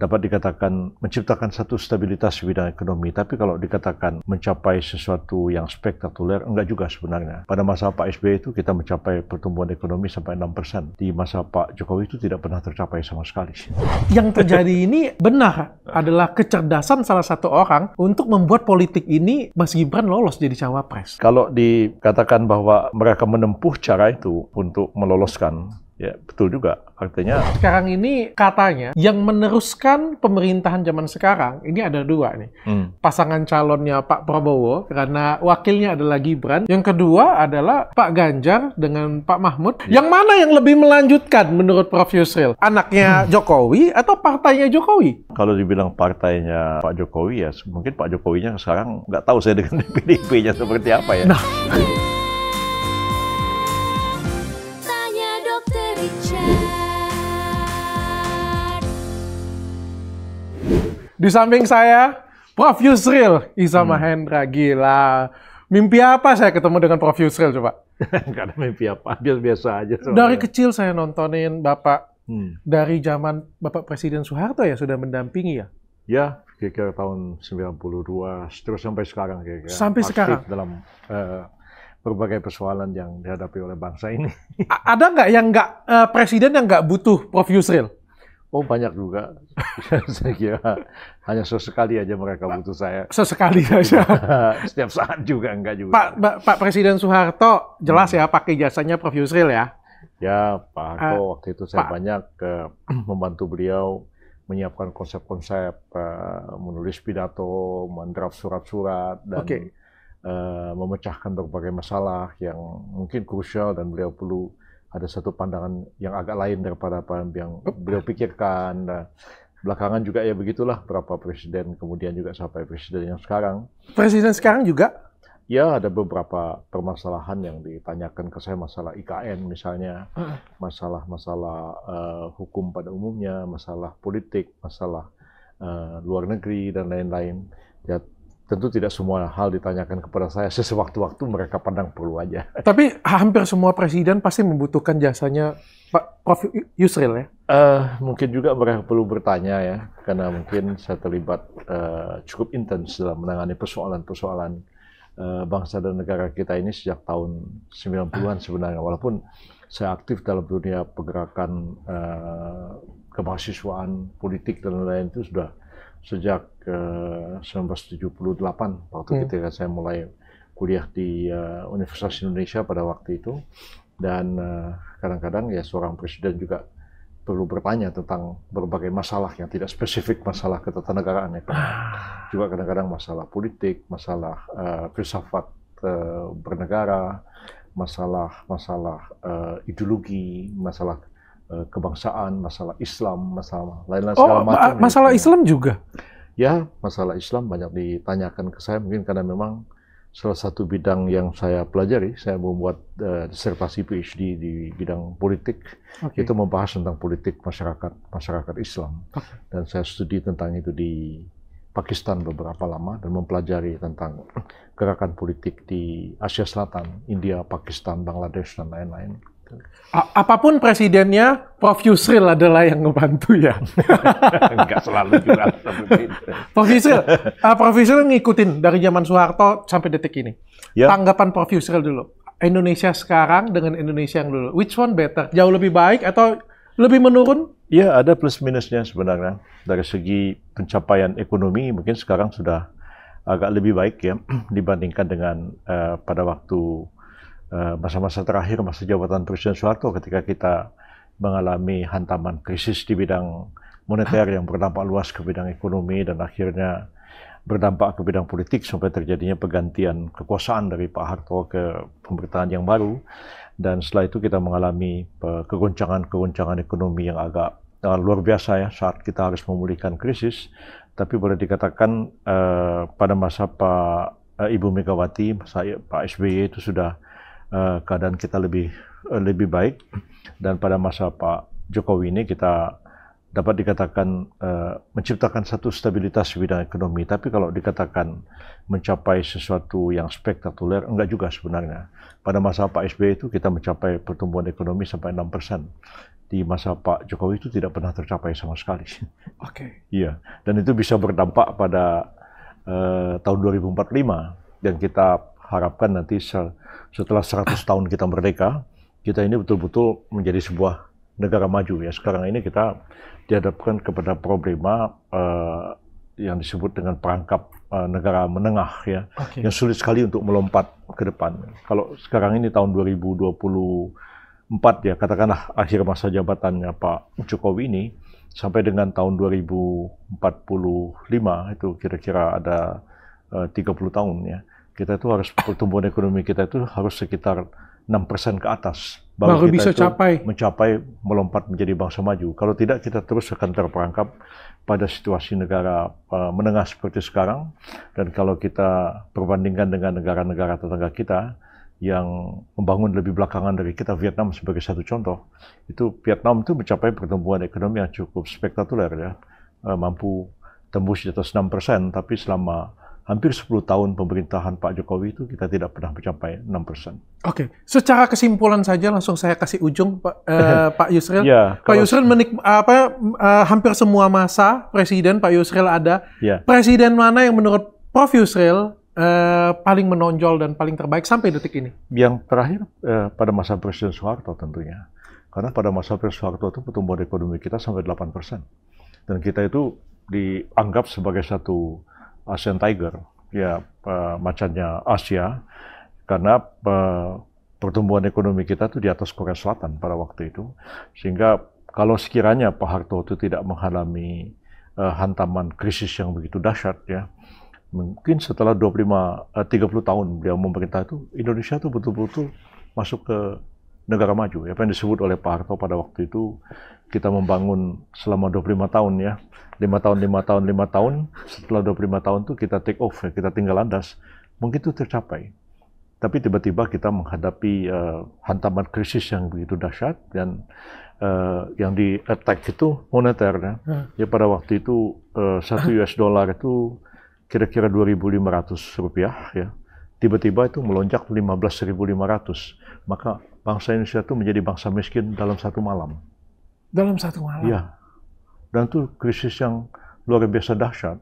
dapat dikatakan menciptakan satu stabilitas bidang ekonomi, tapi kalau dikatakan mencapai sesuatu yang spektakuler, enggak juga sebenarnya. Pada masa Pak SBY itu kita mencapai pertumbuhan ekonomi sampai 6%. Di masa Pak Jokowi itu tidak pernah tercapai sama sekali. Yang terjadi ini benar adalah kecerdasan salah satu orang untuk membuat politik ini Mas Gibran lolos jadi cawapres. Kalau dikatakan bahwa mereka menempuh cara itu untuk meloloskan Ya, betul juga. Artinya sekarang ini katanya yang meneruskan pemerintahan zaman sekarang ini ada dua nih. Hmm. Pasangan calonnya Pak Prabowo karena wakilnya adalah Gibran. Yang kedua adalah Pak Ganjar dengan Pak Mahmud. Ya. Yang mana yang lebih melanjutkan menurut Prof Yusril? Anaknya hmm. Jokowi atau partainya Jokowi? Kalau dibilang partainya Pak Jokowi ya mungkin Pak Jokowinya sekarang nggak tahu saya dengan PDIP-nya seperti apa ya. Nah. Di samping saya, Prof. Yusril, Isa hmm. Gila. Mimpi apa saya ketemu dengan Prof. Yusril coba? Karena ada mimpi apa, biasa-biasa aja. Sebenarnya. Dari kecil saya nontonin Bapak. Hmm. Dari zaman Bapak Presiden Soeharto ya sudah mendampingi ya? Ya, kira-kira tahun 92, terus sampai sekarang kira-kira. Sampai Aktif sekarang? dalam uh, berbagai persoalan yang dihadapi oleh bangsa ini. A ada nggak yang nggak uh, presiden yang nggak butuh Prof Yusril? Oh banyak juga. saya kira hanya sesekali aja mereka butuh saya. Sesekali saja. Setiap saat juga enggak juga. Pak, ba, Pak Presiden Soeharto jelas ya pakai jasanya Prof Yusril ya. Ya Pak Harto uh, waktu itu saya Pak. banyak ke, eh, membantu beliau menyiapkan konsep-konsep, uh, menulis pidato, mendraft surat-surat dan okay. uh, memecahkan berbagai masalah yang mungkin krusial dan beliau perlu ada satu pandangan yang agak lain daripada apa yang beliau pikirkan. Nah, belakangan juga ya begitulah berapa presiden kemudian juga sampai presiden yang sekarang. Presiden sekarang juga? Ya ada beberapa permasalahan yang ditanyakan ke saya masalah IKN misalnya, hmm. masalah-masalah uh, hukum pada umumnya, masalah politik, masalah uh, luar negeri dan lain-lain. Ya, Tentu tidak semua hal ditanyakan kepada saya. Sesewaktu-waktu mereka pandang perlu aja. Tapi hampir semua presiden pasti membutuhkan jasanya Pak Prof. Yusril ya? Uh, mungkin juga mereka perlu bertanya ya. Karena mungkin saya terlibat uh, cukup intens dalam menangani persoalan-persoalan uh, bangsa dan negara kita ini sejak tahun 90-an sebenarnya. Walaupun saya aktif dalam dunia pergerakan uh, kemahasiswaan, politik dan lain-lain itu sudah sejak eh, uh, 1978 waktu hmm. ketika saya mulai kuliah di uh, Universitas Indonesia pada waktu itu dan eh, kadang-kadang uh, ya seorang presiden juga perlu bertanya tentang berbagai masalah yang tidak spesifik masalah ketatanegaraan itu ya. ah. juga kadang-kadang masalah politik masalah uh, filsafat uh, bernegara masalah masalah uh, ideologi masalah Eh, kebangsaan, masalah Islam, masalah lain-lain oh, macam. Gitu. masalah ya. Islam juga? Ya, masalah Islam banyak ditanyakan ke saya mungkin karena memang salah satu bidang yang saya pelajari, saya membuat uh, eh, disertasi PhD di bidang politik, okay. itu membahas tentang politik masyarakat masyarakat Islam, okay. dan saya studi tentang itu di Pakistan beberapa lama dan mempelajari tentang gerakan politik di Asia Selatan, India, Pakistan, Bangladesh dan lain-lain gitu. Apapun presidennya, Prof Yusril adalah yang ngebantu ya. Enggak selalu juga Prof Yusril, uh, Prof Yusril ngikutin dari zaman Soeharto sampai detik ini. Ya. Tanggapan Prof Yusril dulu. Indonesia sekarang dengan Indonesia yang dulu, which one better? Jauh lebih baik atau lebih menurun? Iya, ada plus minusnya sebenarnya. Dari segi pencapaian ekonomi mungkin sekarang sudah agak lebih baik ya dibandingkan dengan uh, pada waktu Eh, masa-masa terakhir masa jabatan Presiden Soeharto ketika kita mengalami hantaman krisis di bidang moneter ah. yang berdampak luas ke bidang ekonomi dan akhirnya berdampak ke bidang politik sampai terjadinya pergantian kekuasaan dari Pak Harto ke pemerintahan yang baru dan setelah itu kita mengalami eh, kegoncangan-kegoncangan ekonomi yang agak uh, luar biasa ya saat kita harus memulihkan krisis tapi boleh dikatakan uh, pada masa Pak uh, Ibu Megawati saya Pak SBY itu sudah uh, keadaan kita lebih uh, lebih baik dan pada masa Pak Jokowi ini kita dapat dikatakan uh, menciptakan satu stabilitas bidang ekonomi tapi kalau dikatakan mencapai sesuatu yang spektakuler enggak juga sebenarnya pada masa Pak SBY itu kita mencapai pertumbuhan ekonomi sampai 6 persen di masa Pak Jokowi itu tidak pernah tercapai sama sekali. Oke. Okay. Iya, dan itu bisa berdampak pada uh, tahun 2045 dan kita harapkan nanti setelah 100 tahun kita merdeka, kita ini betul-betul menjadi sebuah negara maju ya. Sekarang ini kita dihadapkan kepada problema uh, yang disebut dengan perangkap uh, negara menengah ya, okay. yang sulit sekali untuk melompat ke depan. Kalau sekarang ini tahun 2024 ya, katakanlah akhir masa jabatannya Pak Jokowi ini sampai dengan tahun 2045 itu kira-kira ada eh, uh, 30 tahun ya kita itu harus pertumbuhan ekonomi kita itu harus sekitar 6% ke atas baru, baru kita bisa itu capai mencapai melompat menjadi bangsa maju. Kalau tidak kita terus akan terperangkap pada situasi negara eh, menengah seperti sekarang dan kalau kita perbandingkan dengan negara-negara tetangga kita yang membangun lebih belakangan dari kita Vietnam sebagai satu contoh itu Vietnam itu mencapai pertumbuhan ekonomi yang cukup spektakuler ya eh, mampu tembus di atas 6% tapi selama hampir 10 tahun pemerintahan Pak Jokowi itu kita tidak pernah mencapai 6 persen. Oke, okay. secara kesimpulan saja langsung saya kasih ujung Pak, eh, Pak Yusril. ya, Pak Yusril menik apa eh, hampir semua masa presiden Pak Yusril ada. Ya. Presiden mana yang menurut Prof Yusril eh, paling menonjol dan paling terbaik sampai detik ini? Yang terakhir eh, pada masa Presiden Soeharto tentunya. Karena pada masa Presiden Soeharto itu pertumbuhan ekonomi kita sampai 8 persen. Dan kita itu dianggap sebagai satu ASEAN Tiger, ya uh, macannya Asia, karena uh, pertumbuhan ekonomi kita tuh di atas Korea Selatan pada waktu itu, sehingga kalau sekiranya Pak Harto itu tidak mengalami uh, hantaman krisis yang begitu dahsyat ya, mungkin setelah 25 uh, 30 tahun beliau memerintah itu Indonesia tuh betul-betul masuk ke negara maju. Ya. Apa yang disebut oleh Pak Harto pada waktu itu, kita membangun selama 25 tahun ya. 5 tahun, 5 tahun, 5 tahun. Setelah 25 tahun itu kita take off, ya. kita tinggal landas. Mungkin itu tercapai. Tapi tiba-tiba kita menghadapi uh, hantaman krisis yang begitu dahsyat dan uh, yang di attack itu moneter. Ya. Hmm. ya pada waktu itu uh, satu hmm. US dollar itu kira-kira 2.500 rupiah ya. Tiba-tiba itu melonjak 15.500. Maka bangsa Indonesia itu menjadi bangsa miskin dalam satu malam. Dalam satu malam? Iya. Dan itu krisis yang luar biasa dahsyat.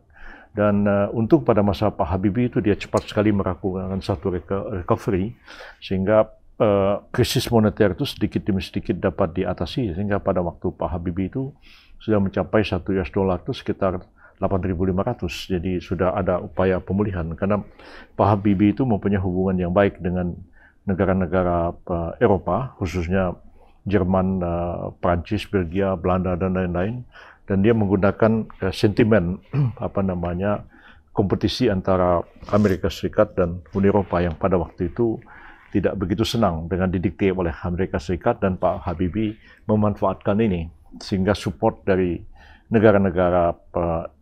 Dan uh, eh, untuk pada masa Pak Habibie itu dia cepat sekali melakukan satu recovery, sehingga uh, krisis moneter itu sedikit demi sedikit dapat diatasi, sehingga pada waktu Pak Habibie itu sudah mencapai satu US dollar itu sekitar 8.500. Jadi sudah ada upaya pemulihan karena Pak Habibie itu mempunyai hubungan yang baik dengan negara-negara uh, Eropa, khususnya Jerman, uh, eh, Prancis, Belgia, Belanda dan lain-lain, dan dia menggunakan uh, sentimen apa namanya kompetisi antara Amerika Serikat dan Uni Eropa yang pada waktu itu tidak begitu senang dengan didikte oleh Amerika Serikat dan Pak Habibie memanfaatkan ini sehingga support dari negara-negara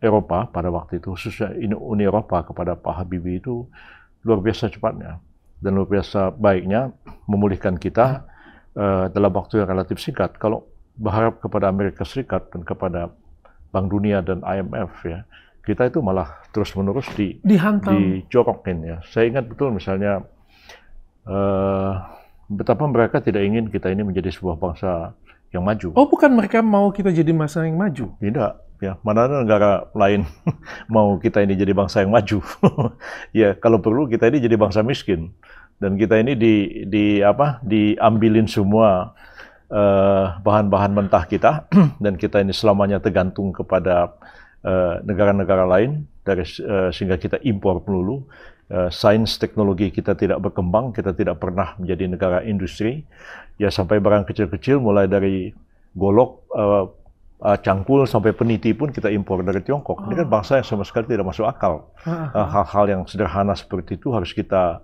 Eropa pada waktu itu khususnya Uni Eropa kepada Pak Habibie itu luar biasa cepatnya dan luar biasa baiknya memulihkan kita uh, dalam waktu yang relatif singkat. Kalau berharap kepada Amerika Serikat dan kepada Bank Dunia dan IMF ya, kita itu malah terus-menerus di Dihantam. dicorokin ya. Saya ingat betul misalnya uh, betapa mereka tidak ingin kita ini menjadi sebuah bangsa yang maju. Oh, bukan mereka mau kita jadi masa yang maju? Tidak ya mana ada negara lain mau kita ini jadi bangsa yang maju ya kalau perlu kita ini jadi bangsa miskin dan kita ini di di apa diambilin semua eh, bahan-bahan uh, mentah kita dan kita ini selamanya tergantung kepada eh, negara-negara uh, lain dari uh, sehingga kita impor melulu uh, sains teknologi kita tidak berkembang kita tidak pernah menjadi negara industri ya sampai barang kecil-kecil mulai dari golok uh, uh, cangkul sampai peniti pun kita impor dari Tiongkok. Ini kan oh. bangsa yang sama sekali tidak masuk akal. Eh, hal-hal uh, yang sederhana seperti itu harus kita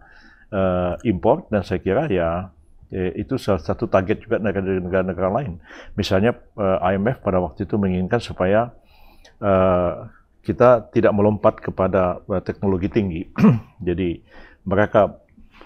uh, eh, impor dan saya kira ya itu salah satu target juga dari negara-negara lain. Misalnya uh, IMF pada waktu itu menginginkan supaya uh, kita tidak melompat kepada uh, teknologi tinggi. Jadi mereka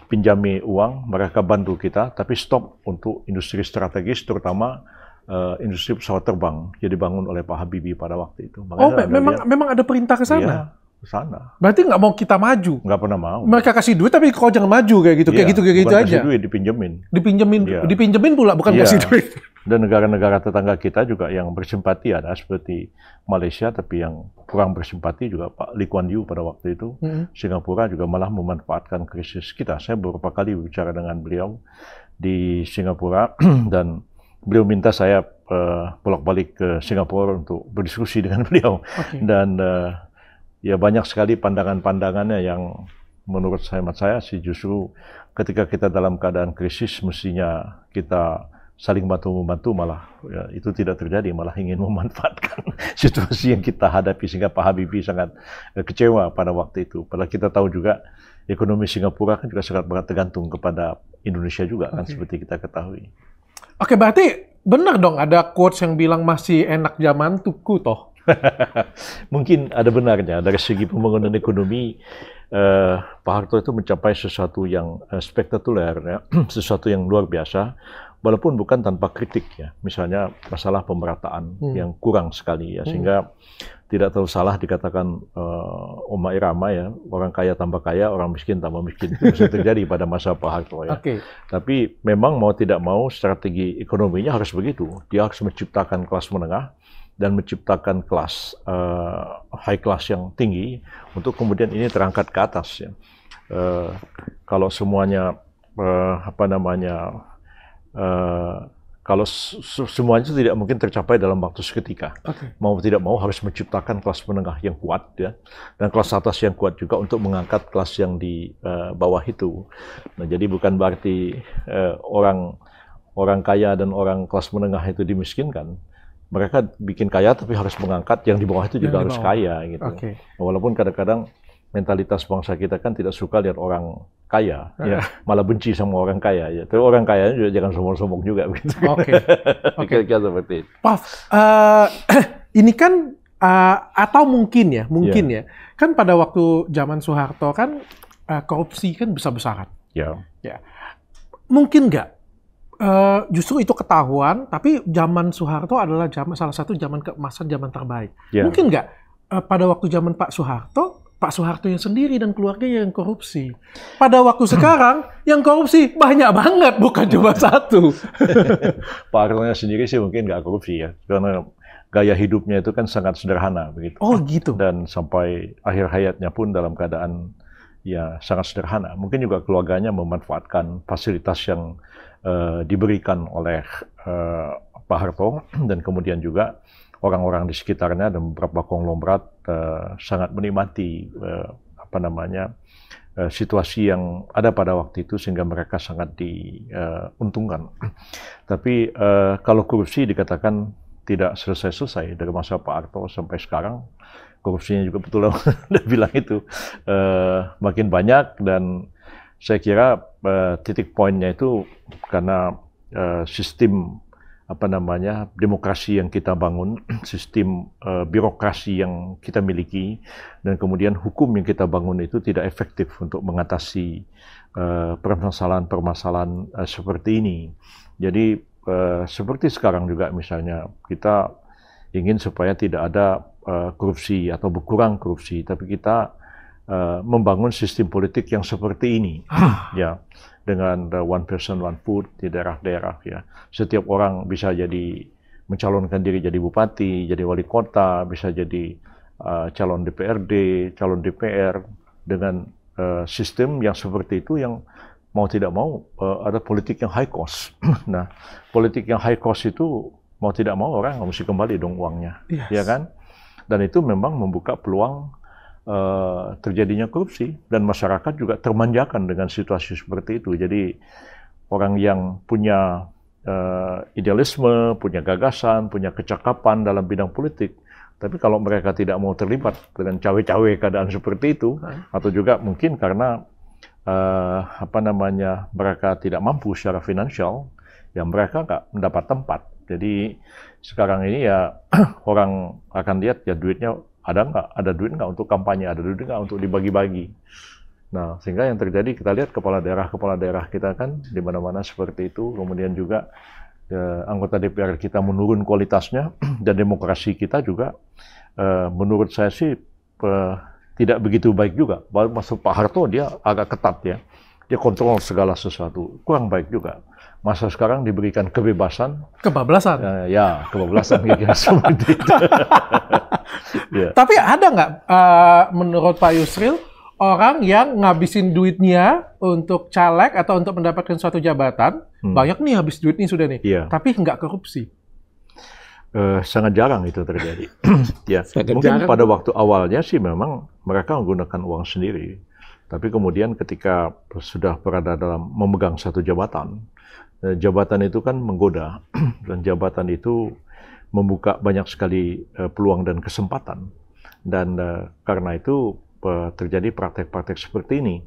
pinjami uang, mereka bantu kita, tapi stop untuk industri strategis terutama uh, industri pesawat terbang yang dibangun oleh Pak Habibie pada waktu itu. Makanya oh, memang lihat, memang ada perintah ke sana. Iya, ke sana. Berarti nggak mau kita maju? Nggak pernah mau. Mereka kasih duit tapi kau jangan maju kayak gitu, iya, kayak gitu kayak gitu aja. Kasih duit dipinjemin. Dipinjemin, iya. dipinjemin pula bukan iya. kasih duit. Dan negara-negara tetangga kita juga yang bersimpati ada seperti Malaysia tapi yang kurang bersimpati juga Pak Lee Kuan Yew pada waktu itu. Mm -hmm. Singapura juga malah memanfaatkan krisis kita. Saya beberapa kali bicara dengan beliau di Singapura dan beliau minta saya eh, bolak-balik ke Singapura untuk berdiskusi dengan beliau okay. dan uh, ya banyak sekali pandangan-pandangannya yang menurut saya, saya sih justru ketika kita dalam keadaan krisis mestinya kita saling bantu membantu malah ya, itu tidak terjadi malah ingin memanfaatkan situasi yang kita hadapi sehingga Pak Habibie sangat eh, kecewa pada waktu itu. Padahal kita tahu juga ekonomi Singapura kan juga sangat tergantung kepada Indonesia juga okay. kan seperti kita ketahui. Oke, berarti benar dong ada quotes yang bilang masih enak zaman tuku toh. Mungkin ada benarnya dari segi pembangunan ekonomi eh, Pak Harto itu mencapai sesuatu yang eh, spektakuler ya, sesuatu yang luar biasa walaupun bukan tanpa kritik ya. Misalnya masalah pemerataan hmm. yang kurang sekali ya hmm. sehingga tidak terlalu salah dikatakan uh, eh, Oma Irama ya, orang kaya tambah kaya, orang miskin tambah miskin. Itu bisa terjadi pada masa Pak Harto ya. Okay. Tapi memang mau tidak mau strategi ekonominya harus begitu. Dia harus menciptakan kelas menengah dan menciptakan kelas uh, high class yang tinggi untuk kemudian ini terangkat ke atas ya. Uh, kalau semuanya uh, apa namanya uh, kalau semuanya tidak mungkin tercapai dalam waktu seketika. Okay. Mau tidak mau harus menciptakan kelas menengah yang kuat ya dan kelas atas yang kuat juga untuk mengangkat kelas yang di uh, bawah itu. Nah, jadi bukan berarti uh, orang orang kaya dan orang kelas menengah itu dimiskinkan. Mereka bikin kaya tapi harus mengangkat yang di bawah itu juga harus kaya gitu. Okay. Walaupun kadang-kadang mentalitas bangsa kita kan tidak suka lihat orang kaya, ya. Ah. malah benci sama orang kaya. Ya. Tapi orang kaya juga jangan sombong-sombong juga Gitu. Oke. Oke. kira seperti itu. Pak, uh, eh, ini kan uh, atau mungkin ya, mungkin yeah. ya. Kan pada waktu zaman Soeharto kan uh, korupsi kan besar-besaran. Ya. Yeah. Ya. Mungkin nggak Uh, justru itu ketahuan, tapi zaman Soeharto adalah zaman salah satu zaman keemasan zaman terbaik. Yeah. Mungkin nggak uh, pada waktu zaman Pak Soeharto Pak Soeharto yang sendiri dan keluarganya yang korupsi. Pada waktu sekarang, yang korupsi banyak banget, bukan cuma satu. Pak Harto sendiri sih mungkin nggak korupsi ya, karena gaya hidupnya itu kan sangat sederhana begitu. Oh gitu. Dan sampai akhir hayatnya pun dalam keadaan ya sangat sederhana. Mungkin juga keluarganya memanfaatkan fasilitas yang uh, diberikan oleh uh, Pak Harto dan kemudian juga orang-orang di sekitarnya dan beberapa konglomerat uh, sangat menikmati uh, apa namanya uh, situasi yang ada pada waktu itu sehingga mereka sangat diuntungkan. Uh, Tapi uh, kalau korupsi dikatakan tidak selesai-selesai dari masa Pak Arto sampai sekarang korupsinya juga betul udah bilang itu uh, makin banyak dan saya kira uh, titik poinnya itu karena uh, sistem apa namanya demokrasi yang kita bangun, sistem uh, birokrasi yang kita miliki, dan kemudian hukum yang kita bangun itu tidak efektif untuk mengatasi eh, permasalahan-permasalahan uh, uh, seperti ini. Jadi uh, seperti sekarang juga misalnya kita ingin supaya tidak ada uh, korupsi atau berkurang korupsi, tapi kita uh, membangun sistem politik yang seperti ini, ah. ya dengan the eh, one person one vote di daerah-daerah ya. Setiap orang bisa jadi mencalonkan diri jadi bupati, jadi wali kota, bisa jadi uh, calon DPRD, calon DPR dengan uh, sistem yang seperti itu yang mau tidak mau uh, ada politik yang high cost. nah, politik yang high cost itu mau tidak mau orang mesti kembali dong uangnya, yes. ya kan? Dan itu memang membuka peluang Eh, terjadinya korupsi dan masyarakat juga termanjakan dengan situasi seperti itu. Jadi orang yang punya uh, idealisme, punya gagasan, punya kecakapan dalam bidang politik, tapi kalau mereka tidak mau terlibat dengan cawe-cawe keadaan seperti itu, atau juga mungkin karena uh, apa namanya mereka tidak mampu secara finansial, yang mereka nggak mendapat tempat. Jadi sekarang ini ya orang akan lihat ya duitnya ada nggak, ada duit nggak untuk kampanye, ada duit nggak untuk dibagi-bagi. Nah, sehingga yang terjadi kita lihat kepala daerah-kepala daerah kita kan di mana-mana seperti itu, kemudian juga eh, anggota DPR kita menurun kualitasnya dan demokrasi kita juga eh, menurut saya sih eh, tidak begitu baik juga. Baru masuk Pak Harto dia agak ketat ya. Dia kontrol segala sesuatu, kurang baik juga masa sekarang diberikan kebebasan. Kebablasan. Ya, ya kebablasan gitu, ya, seperti ya. Tapi ada nggak uh, menurut Pak Yusril orang yang ngabisin duitnya untuk caleg atau untuk mendapatkan suatu jabatan hmm. banyak nih habis duit nih sudah nih, ya. tapi nggak korupsi. Uh, sangat jarang itu terjadi. ya, sangat mungkin jarang. pada waktu awalnya sih memang mereka menggunakan uang sendiri. Tapi kemudian ketika sudah berada dalam memegang satu jabatan, Eh, jabatan itu kan menggoda dan jabatan itu membuka banyak sekali eh, peluang dan kesempatan dan eh, karena itu terjadi praktek-praktek seperti ini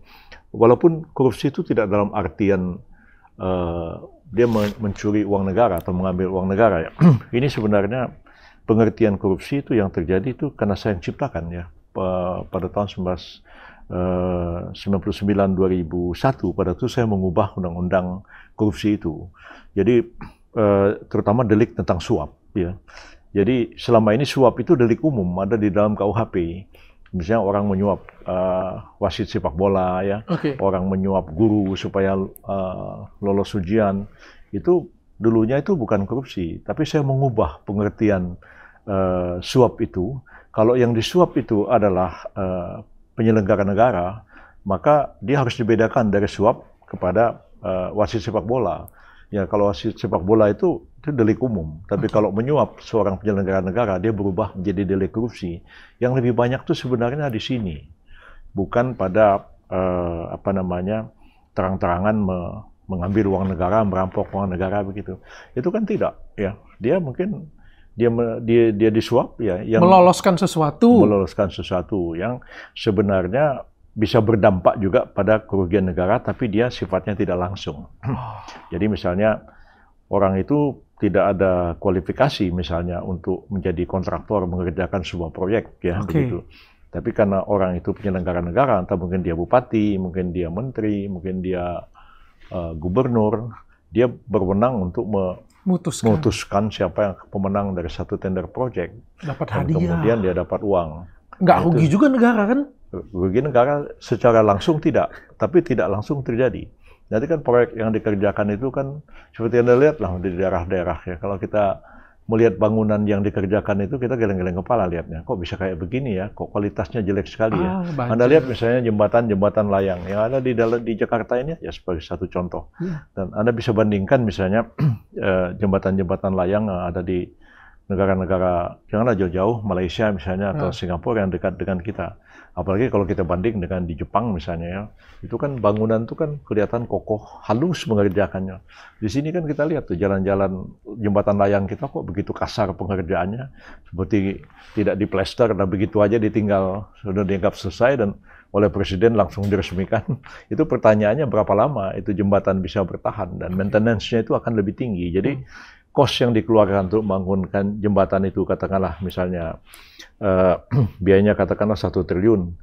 walaupun korupsi itu tidak dalam artian dia mencuri uang negara atau mengambil uang negara ya ini sebenarnya pengertian korupsi itu yang terjadi itu karena saya yang ciptakan ya pada tahun 1999 2001 pada itu saya mengubah undang-undang korupsi itu. Jadi eh, terutama delik tentang suap ya. Jadi selama ini suap itu delik umum ada di dalam KUHP. Misalnya orang menyuap uh, wasit sepak bola ya, okay. orang menyuap guru supaya uh, lolos ujian itu dulunya itu bukan korupsi, tapi saya mengubah pengertian uh, suap itu. Kalau yang disuap itu adalah uh, penyelenggara negara, maka dia harus dibedakan dari suap kepada uh, wasit sepak bola. Ya kalau wasit sepak bola itu itu delik umum. Tapi hmm. kalau menyuap seorang penyelenggara negara dia berubah menjadi delik korupsi. Yang lebih banyak tuh sebenarnya di sini, bukan pada uh, apa namanya terang-terangan me mengambil uang negara, merampok uang negara begitu. Itu kan tidak, ya. Dia mungkin dia dia dia disuap ya yang meloloskan sesuatu meloloskan sesuatu yang sebenarnya bisa berdampak juga pada kerugian negara, tapi dia sifatnya tidak langsung. Oh. Jadi misalnya orang itu tidak ada kualifikasi misalnya untuk menjadi kontraktor mengerjakan sebuah proyek ya okay. begitu. Tapi karena orang itu penyelenggara negara, entah mungkin dia bupati, mungkin dia menteri, mungkin dia uh, gubernur, dia berwenang untuk memutuskan Mutuskan. memutuskan siapa yang pemenang dari satu tender proyek. Dapat hadiah. Dan kemudian dia dapat uang. Nggak nah, rugi juga negara kan? Rugi negara secara langsung tidak, tapi tidak langsung terjadi. Jadi kan proyek yang dikerjakan itu kan seperti Anda lihat lah di daerah-daerah ya. Kalau kita melihat bangunan yang dikerjakan itu kita geleng-geleng kepala lihatnya. Kok bisa kayak begini ya? Kok kualitasnya jelek sekali ya? Ah, anda lihat misalnya jembatan-jembatan layang yang ada di dalam di Jakarta ini ya sebagai satu contoh. Iya. Dan Anda bisa bandingkan misalnya eh, jembatan-jembatan layang yang ada di negara-negara janganlah jauh-jauh Malaysia misalnya atau ya. Singapura yang dekat dengan kita Apalagi kalau kita banding dengan di Jepang misalnya ya, itu kan bangunan itu kan kelihatan kokoh, halus mengerjakannya. Di sini kan kita lihat tuh jalan-jalan jembatan layang kita kok begitu kasar pengerjaannya, seperti tidak diplester dan begitu aja ditinggal sudah dianggap selesai dan oleh presiden langsung diresmikan. Itu pertanyaannya berapa lama itu jembatan bisa bertahan dan maintenance-nya itu akan lebih tinggi. Jadi hmm kos yang dikeluarkan untuk membangunkan jembatan itu katakanlah misalnya uh, biayanya katakanlah satu triliun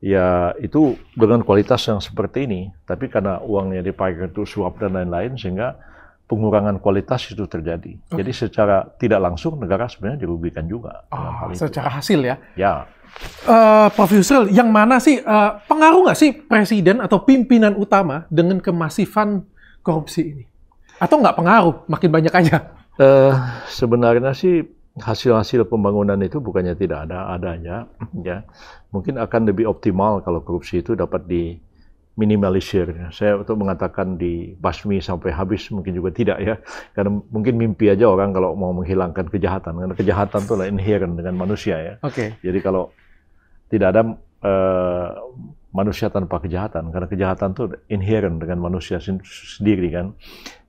ya itu dengan kualitas yang seperti ini tapi karena uangnya dipakai untuk suap dan lain-lain sehingga pengurangan kualitas itu terjadi. Okay. Jadi secara tidak langsung negara sebenarnya dirugikan juga. Oh, secara hasil ya? Ya. Uh, Prof. Yusril, yang mana sih, uh, pengaruh nggak sih presiden atau pimpinan utama dengan kemasifan korupsi ini? Atau nggak pengaruh, makin banyak aja? Uh, sebenarnya sih hasil-hasil pembangunan itu bukannya tidak ada adanya, ya. Mungkin akan lebih optimal kalau korupsi itu dapat di minimalisir. Saya untuk mengatakan di basmi sampai habis mungkin juga tidak ya. Karena mungkin mimpi aja orang kalau mau menghilangkan kejahatan. Karena kejahatan itu inherent dengan manusia ya. Oke. Okay. Jadi kalau tidak ada uh, manusia tanpa kejahatan karena kejahatan itu inherent dengan manusia sendiri kan.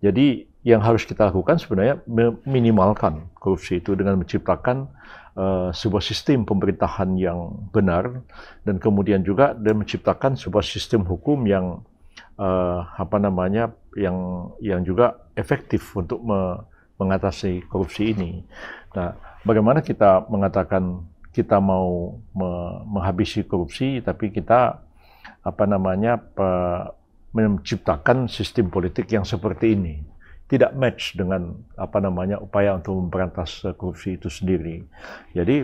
Jadi yang harus kita lakukan sebenarnya minimalkan korupsi itu dengan menciptakan uh, sebuah sistem pemerintahan yang benar dan kemudian juga dan menciptakan sebuah sistem hukum yang uh, apa namanya yang yang juga efektif untuk me mengatasi korupsi ini. Nah, bagaimana kita mengatakan kita mau menghabisi korupsi tapi kita apa namanya menciptakan sistem politik yang seperti ini tidak match dengan apa namanya upaya untuk memberantas korupsi itu sendiri. Jadi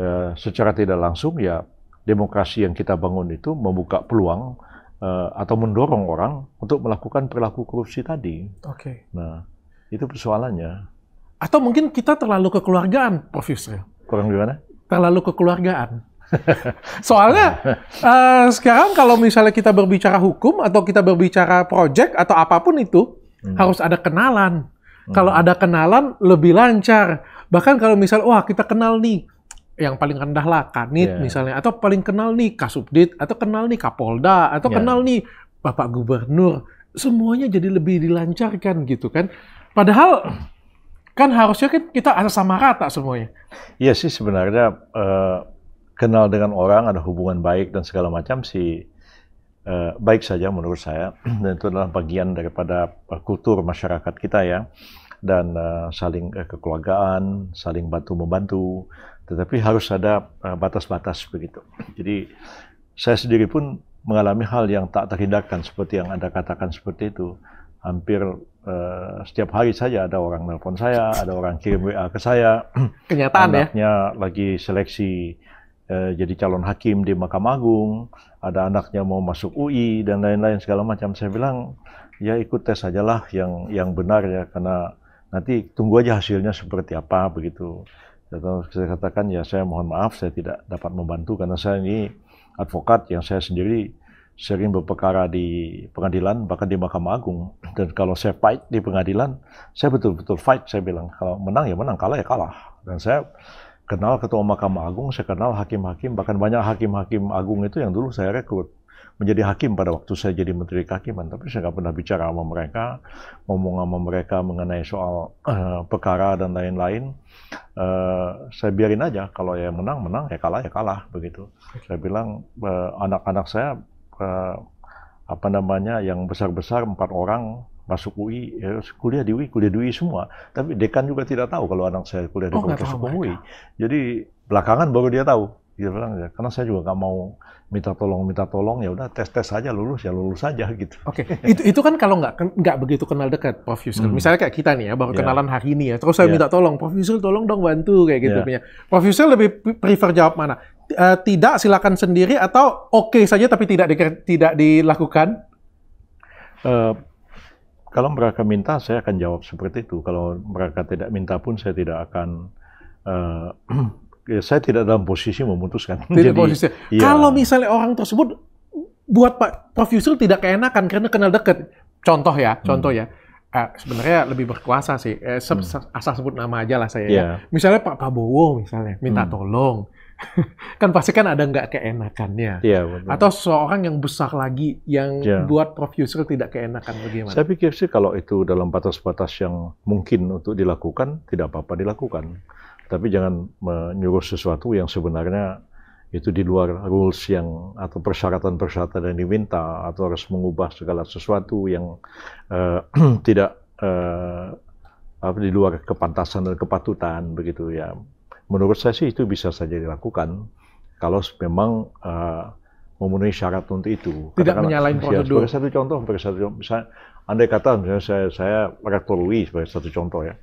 eh, secara tidak langsung ya demokrasi yang kita bangun itu membuka peluang eh, atau mendorong orang untuk melakukan perilaku korupsi tadi. Oke. Okay. Nah itu persoalannya. Atau mungkin kita terlalu kekeluargaan, Prof. Yusril. Kurang gimana? Terlalu kekeluargaan. Soalnya uh, sekarang kalau misalnya kita berbicara hukum atau kita berbicara project atau apapun itu hmm. harus ada kenalan. Hmm. Kalau ada kenalan lebih lancar. Bahkan kalau misal wah kita kenal nih yang paling rendah lah kanit yeah. misalnya atau paling kenal nih kasubdit atau kenal nih kapolda atau yeah. kenal nih bapak gubernur semuanya jadi lebih dilancarkan gitu kan. Padahal kan harusnya kan kita sama rata semuanya. Iya sih sebenarnya eh, kenal dengan orang, ada hubungan baik dan segala macam si uh, baik saja menurut saya dan itu adalah bagian daripada eh, kultur masyarakat kita ya dan uh, saling uh, kekeluargaan, saling bantu membantu, tetapi harus ada batas-batas uh, begitu. Jadi saya sendiri pun mengalami hal yang tak terhindarkan seperti yang anda katakan seperti itu. Hampir uh, setiap hari saja ada orang nelpon saya, ada orang kirim WA ke saya. Kenyataan ya. anaknya ya. lagi seleksi Eh, jadi calon hakim di Mahkamah Agung, ada anaknya mau masuk UI dan lain-lain segala macam. Saya bilang ya ikut tes ajalah yang yang benar ya karena nanti tunggu aja hasilnya seperti apa begitu. Saya katakan ya saya mohon maaf saya tidak dapat membantu karena saya ini advokat yang saya sendiri sering berperkara di pengadilan bahkan di Mahkamah Agung dan kalau saya fight di pengadilan saya betul-betul fight saya bilang kalau menang ya menang kalah ya kalah dan saya kenal ketua Mahkamah Agung, saya kenal hakim-hakim, bahkan banyak hakim-hakim agung itu yang dulu saya rekrut menjadi hakim pada waktu saya jadi menteri kehakiman, tapi saya nggak pernah bicara sama mereka, ngomong sama mereka mengenai soal uh, perkara dan lain-lain. Uh, saya biarin aja, kalau ya menang menang, ya kalah ya kalah begitu. Saya bilang eh, anak-anak uh, saya uh, apa namanya yang besar-besar empat orang masuk UI, ya, kuliah di UI, kuliah di UI semua. Tapi dekan juga tidak tahu kalau anak saya kuliah di oh, Fakultas Hukum UI. Jadi belakangan baru dia tahu. Dia bilang ya, karena saya juga nggak mau minta tolong minta tolong ya udah tes tes saja lulus ya lulus saja gitu. Oke, okay. itu itu kan kalau nggak nggak begitu kenal dekat Prof Yusril. Hmm. Misalnya kayak kita nih ya baru yeah. kenalan hari ini ya. Terus saya yeah. minta tolong Prof Yusril tolong dong bantu kayak gitu yeah. Prof Yusril lebih prefer jawab mana? Eh, tidak silakan sendiri atau oke okay saja tapi tidak di, tidak dilakukan? Uh, kalau mereka minta, saya akan jawab seperti itu. Kalau mereka tidak minta pun, saya tidak akan uh, saya tidak dalam posisi memutuskan. Tidak Jadi, posisi. Ya. Kalau misalnya orang tersebut buat Pak Prof Yusril tidak keenakan karena kenal dekat. Contoh ya, hmm. contoh ya. Eh, sebenarnya lebih berkuasa sih. Eh, se hmm. Asal sebut nama aja lah saya. Yeah. Ya. Iya. Misalnya Pak Prabowo misalnya minta hmm. tolong. kan pasti kan ada nggak keenakannya. ya, Atau seorang yang besar lagi yang ya. buat Yusril tidak keenakan bagaimana? Saya pikir sih kalau itu dalam batas-batas yang mungkin untuk dilakukan, tidak apa-apa dilakukan. Tapi jangan menyuruh sesuatu yang sebenarnya itu di luar rules yang atau persyaratan-persyaratan yang diminta atau harus mengubah segala sesuatu yang uh, tidak uh, apa di luar kepantasan dan kepatutan begitu ya Menurut saya sih itu bisa saja dilakukan kalau memang uh, memenuhi syarat untuk itu. Tidak Katakan, menyalahi prosedur. Sebagai satu contoh, sebagai satu contoh, misalnya, andai kata misalnya saya, saya rektor UI sebagai satu contoh ya,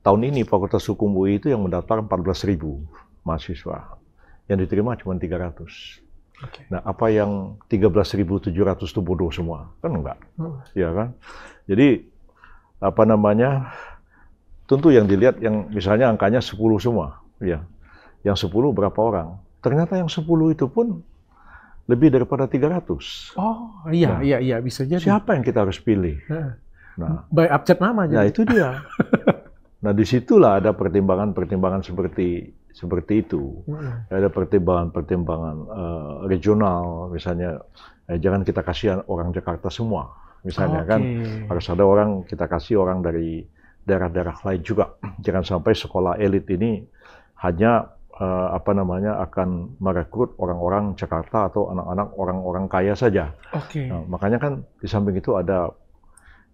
tahun ini Fakultas Hukum UI itu yang mendaftar 14.000 ribu mahasiswa, yang diterima cuma 300. Okay. Nah, apa yang 13.700 itu bodoh semua? Kan enggak. Hmm. Ya kan? Jadi, apa namanya, tentu yang dilihat yang misalnya angkanya 10 semua. Ya. Yang 10 berapa orang? Ternyata yang 10 itu pun lebih daripada 300. Oh, iya nah, iya iya bisa jadi. Siapa yang kita harus pilih? Nah, Baik by abjad nama aja. Nah, itu dia. nah, disitulah ada pertimbangan-pertimbangan seperti seperti itu. Hmm. Ada pertimbangan-pertimbangan uh, regional misalnya eh, jangan kita kasihan orang Jakarta semua. Misalnya okay. kan harus ada orang kita kasih orang dari daerah-daerah lain juga. Jangan sampai sekolah elit ini hanya uh, apa namanya akan merekrut orang-orang Jakarta atau anak-anak orang-orang kaya saja. Okay. Nah, makanya kan di samping itu ada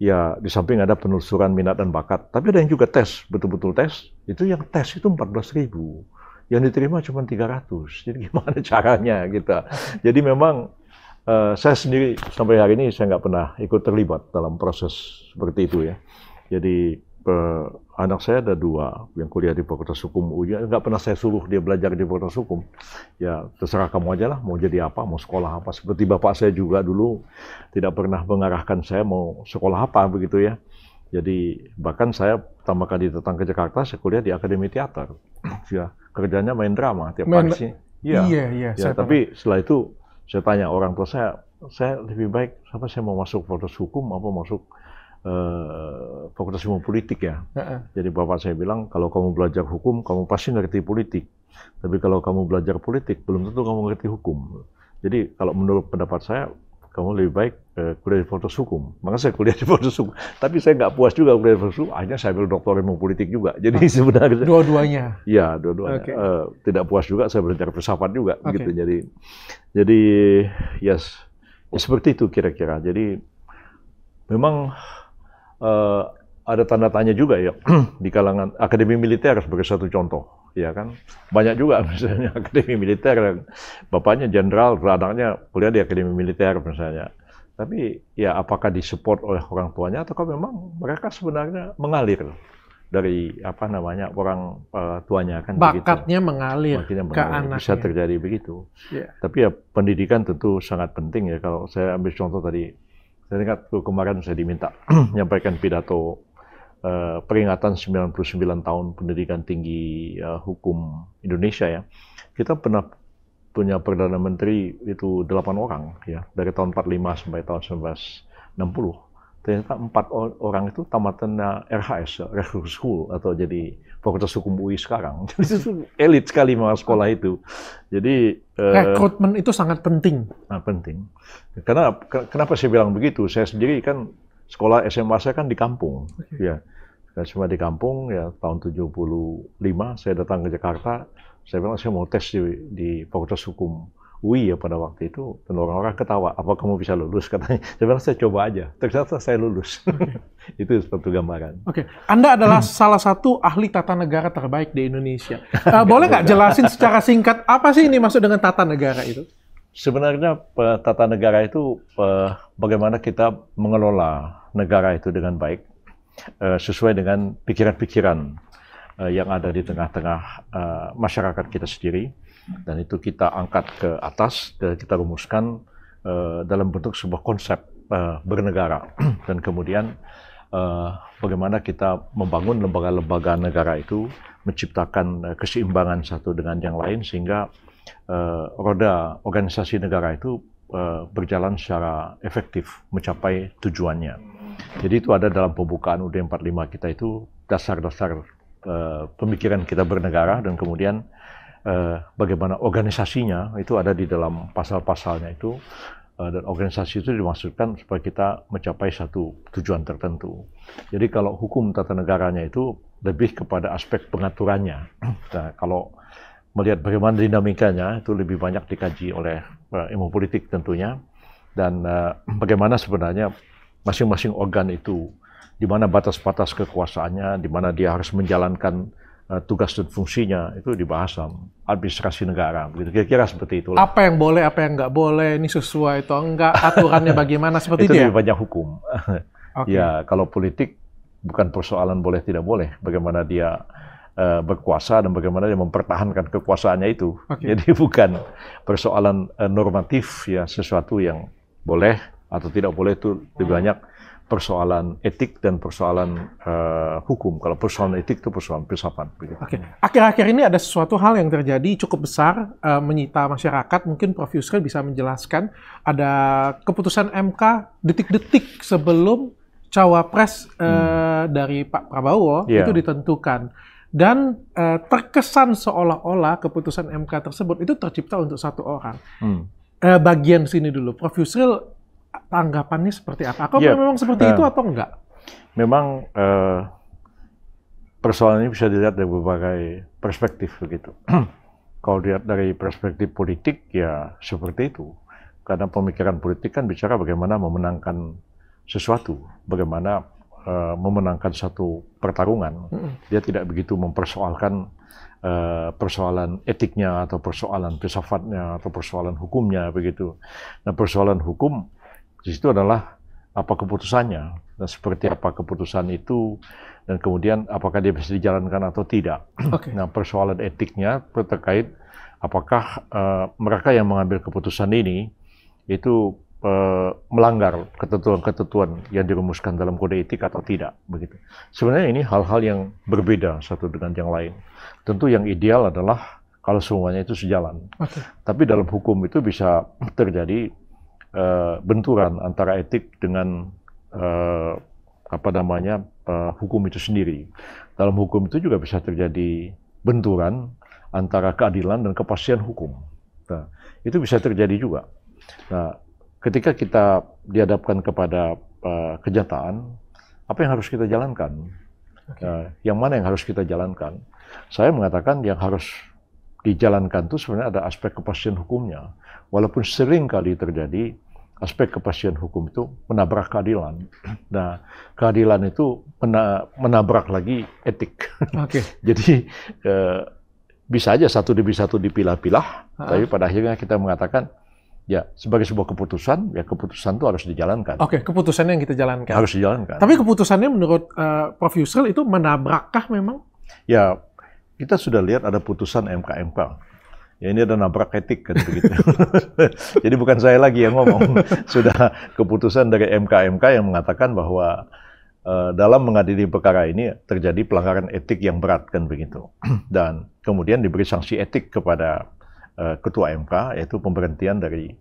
ya di samping ada penelusuran minat dan bakat, tapi ada yang juga tes, betul-betul tes. Itu yang tes itu empat belas ribu, Yang diterima cuma 300. Jadi gimana caranya gitu. Jadi memang uh, saya sendiri sampai hari ini saya nggak pernah ikut terlibat dalam proses seperti itu ya. Jadi eh, anak saya ada dua yang kuliah di Fakultas Hukum UI. Nggak pernah saya suruh dia belajar di Fakultas Hukum. Ya terserah kamu aja lah, mau jadi apa, mau sekolah apa. Seperti bapak saya juga dulu tidak pernah mengarahkan saya mau sekolah apa begitu ya. Jadi bahkan saya pertama kali datang ke Jakarta, saya kuliah di Akademi Teater. Ya, kerjanya main drama tiap main, hari sih. Iya, iya. iya ya, tapi tahu. setelah itu saya tanya orang tua saya, saya lebih baik apa saya mau masuk fakultas hukum apa masuk uh, fakultas ilmu politik ya. Jadi bapak saya bilang kalau kamu belajar hukum kamu pasti ngerti politik. Tapi kalau kamu belajar politik belum tentu kamu ngerti hukum. Jadi kalau menurut pendapat saya kamu lebih baik uh, kuliah di fakultas hukum. Maka saya kuliah di fakultas hukum. Tapi saya nggak puas juga kuliah di fakultas hukum. Akhirnya saya ambil doktor ilmu politik juga. Jadi ah, sebenarnya dua-duanya. Iya, dua-duanya. Okay. Uh, eh, tidak puas juga saya belajar filsafat juga okay. gitu. Jadi jadi yes, ya, seperti itu kira-kira. Jadi memang uh, ada tanda tanya juga ya di kalangan akademi militer sebagai satu contoh, ya kan? Banyak juga misalnya akademi militer yang bapaknya jenderal, radangnya kuliah di akademi militer misalnya. Tapi ya apakah disupport oleh orang tuanya atau memang mereka sebenarnya mengalir dari apa namanya orang uh, tuanya kan bakatnya begitu. mengalir Makinnya ke anak Bisa terjadi begitu. Yeah. Tapi ya pendidikan tentu sangat penting ya kalau saya ambil contoh tadi saya ingat tuh, kemarin saya diminta menyampaikan pidato uh, peringatan 99 tahun pendidikan tinggi uh, hukum Indonesia ya. Kita pernah punya perdana menteri itu delapan orang ya dari tahun 45 sampai tahun 1960 ternyata empat orang itu tamatnya RHS, Rekrut School, atau jadi Fakultas Hukum UI sekarang. Jadi itu elit sekali memang sekolah itu. Jadi eh, rekrutmen uh, itu sangat penting. Nah, penting. Karena kenapa saya bilang begitu? Saya sendiri kan sekolah SMA saya kan di kampung, okay. ya. Saya cuma di kampung ya tahun 75 saya datang ke Jakarta. Saya bilang saya mau tes di, di Fakultas Hukum Wih ya pada waktu itu dan orang-orang ketawa apa kamu bisa lulus katanya saya bilang saya coba aja ternyata saya lulus okay. itu satu gambaran oke okay. Anda adalah hmm. salah satu ahli tata negara terbaik di Indonesia uh, boleh nggak jelasin secara singkat apa sih ini masuk dengan tata negara itu sebenarnya tata negara itu bagaimana kita mengelola negara itu dengan baik eh, sesuai dengan pikiran-pikiran eh, yang ada di tengah-tengah masyarakat kita sendiri dan itu kita angkat ke atas, dan kita rumuskan uh, dalam bentuk sebuah konsep uh, bernegara. Dan kemudian uh, bagaimana kita membangun lembaga-lembaga negara itu, menciptakan uh, keseimbangan satu dengan yang lain sehingga uh, roda organisasi negara itu uh, berjalan secara efektif mencapai tujuannya. Jadi itu ada dalam pembukaan UD 45 kita itu dasar-dasar uh, pemikiran kita bernegara dan kemudian eh, bagaimana organisasinya itu ada di dalam pasal-pasalnya itu eh, dan organisasi itu dimaksudkan supaya kita mencapai satu tujuan tertentu. Jadi kalau hukum tata negaranya itu lebih kepada aspek pengaturannya. Nah, kalau melihat bagaimana dinamikanya itu lebih banyak dikaji oleh eh, ilmu politik tentunya dan eh, bagaimana sebenarnya masing-masing organ itu di mana batas-batas kekuasaannya, di mana dia harus menjalankan Eh, tugas dan fungsinya itu dibahas dalam administrasi negara. Begitu kira-kira seperti itu. Apa yang boleh, apa yang nggak boleh, ini sesuai atau enggak, aturannya bagaimana seperti itu. Itu ya? lebih banyak hukum. Okay. ya kalau politik bukan persoalan boleh tidak boleh, bagaimana dia uh, berkuasa dan bagaimana dia mempertahankan kekuasaannya itu. Okay. Jadi bukan persoalan uh, normatif ya sesuatu yang boleh atau tidak boleh itu lebih oh. banyak persoalan etik dan persoalan uh, hukum. Kalau persoalan etik itu persoalan filsafat. Oke, akhir-akhir ini ada sesuatu hal yang terjadi cukup besar uh, menyita masyarakat. Mungkin Prof Yusril bisa menjelaskan ada keputusan MK detik-detik sebelum cawapres uh, hmm. dari Pak Prabowo yeah. itu ditentukan dan uh, terkesan seolah-olah keputusan MK tersebut itu tercipta untuk satu orang. Hmm. bagian sini dulu, Prof Yusril tanggapannya seperti apa? Aku yeah. memang seperti uh, itu atau enggak? Memang uh, persoalan bisa dilihat dari berbagai perspektif begitu. Kalau dilihat dari perspektif politik ya seperti itu. Karena pemikiran politik kan bicara bagaimana memenangkan sesuatu, bagaimana uh, memenangkan satu pertarungan. Dia tidak begitu mempersoalkan Uh, persoalan etiknya atau persoalan filsafatnya atau persoalan hukumnya begitu. Nah persoalan hukum di situ adalah apa keputusannya dan seperti apa keputusan itu dan kemudian apakah dia bisa dijalankan atau tidak. Okay. Nah persoalan etiknya terkait apakah uh, mereka yang mengambil keputusan ini itu uh, melanggar ketentuan-ketentuan yang dirumuskan dalam kode etik atau tidak begitu. Sebenarnya ini hal-hal yang berbeda satu dengan yang lain. Tentu yang ideal adalah kalau semuanya itu sejalan. Okay. Tapi dalam hukum itu bisa terjadi Eh, benturan antara etik dengan uh, apa namanya uh, hukum itu sendiri. Dalam hukum itu juga bisa terjadi benturan antara keadilan dan kepastian hukum. Nah, itu bisa terjadi juga. Nah, ketika kita dihadapkan kepada uh, kenyataan, apa yang harus kita jalankan? Okay. Uh, yang mana yang harus kita jalankan? Saya mengatakan yang harus dijalankan itu sebenarnya ada aspek kepastian hukumnya walaupun sering kali terjadi, aspek kepastian hukum itu menabrak keadilan. Nah, keadilan itu menabrak lagi etik. Oke. Okay. Jadi eh, bisa aja satu demi satu dipilah-pilah, tapi pada akhirnya kita mengatakan ya sebagai sebuah keputusan, ya keputusan itu harus dijalankan. Oke, okay, keputusannya yang kita jalankan. Harus dijalankan. Tapi keputusannya menurut uh, Prof Yusril itu menabrakkah memang? Ya, kita sudah lihat ada putusan MKMK. mk ya ini ada nabrak etik kan begitu. Jadi bukan saya lagi yang ngomong, sudah keputusan dari MKMK yang mengatakan bahwa uh, dalam mengadili perkara ini terjadi pelanggaran etik yang berat kan begitu. Dan kemudian diberi sanksi etik kepada uh, ketua MK yaitu pemberhentian dari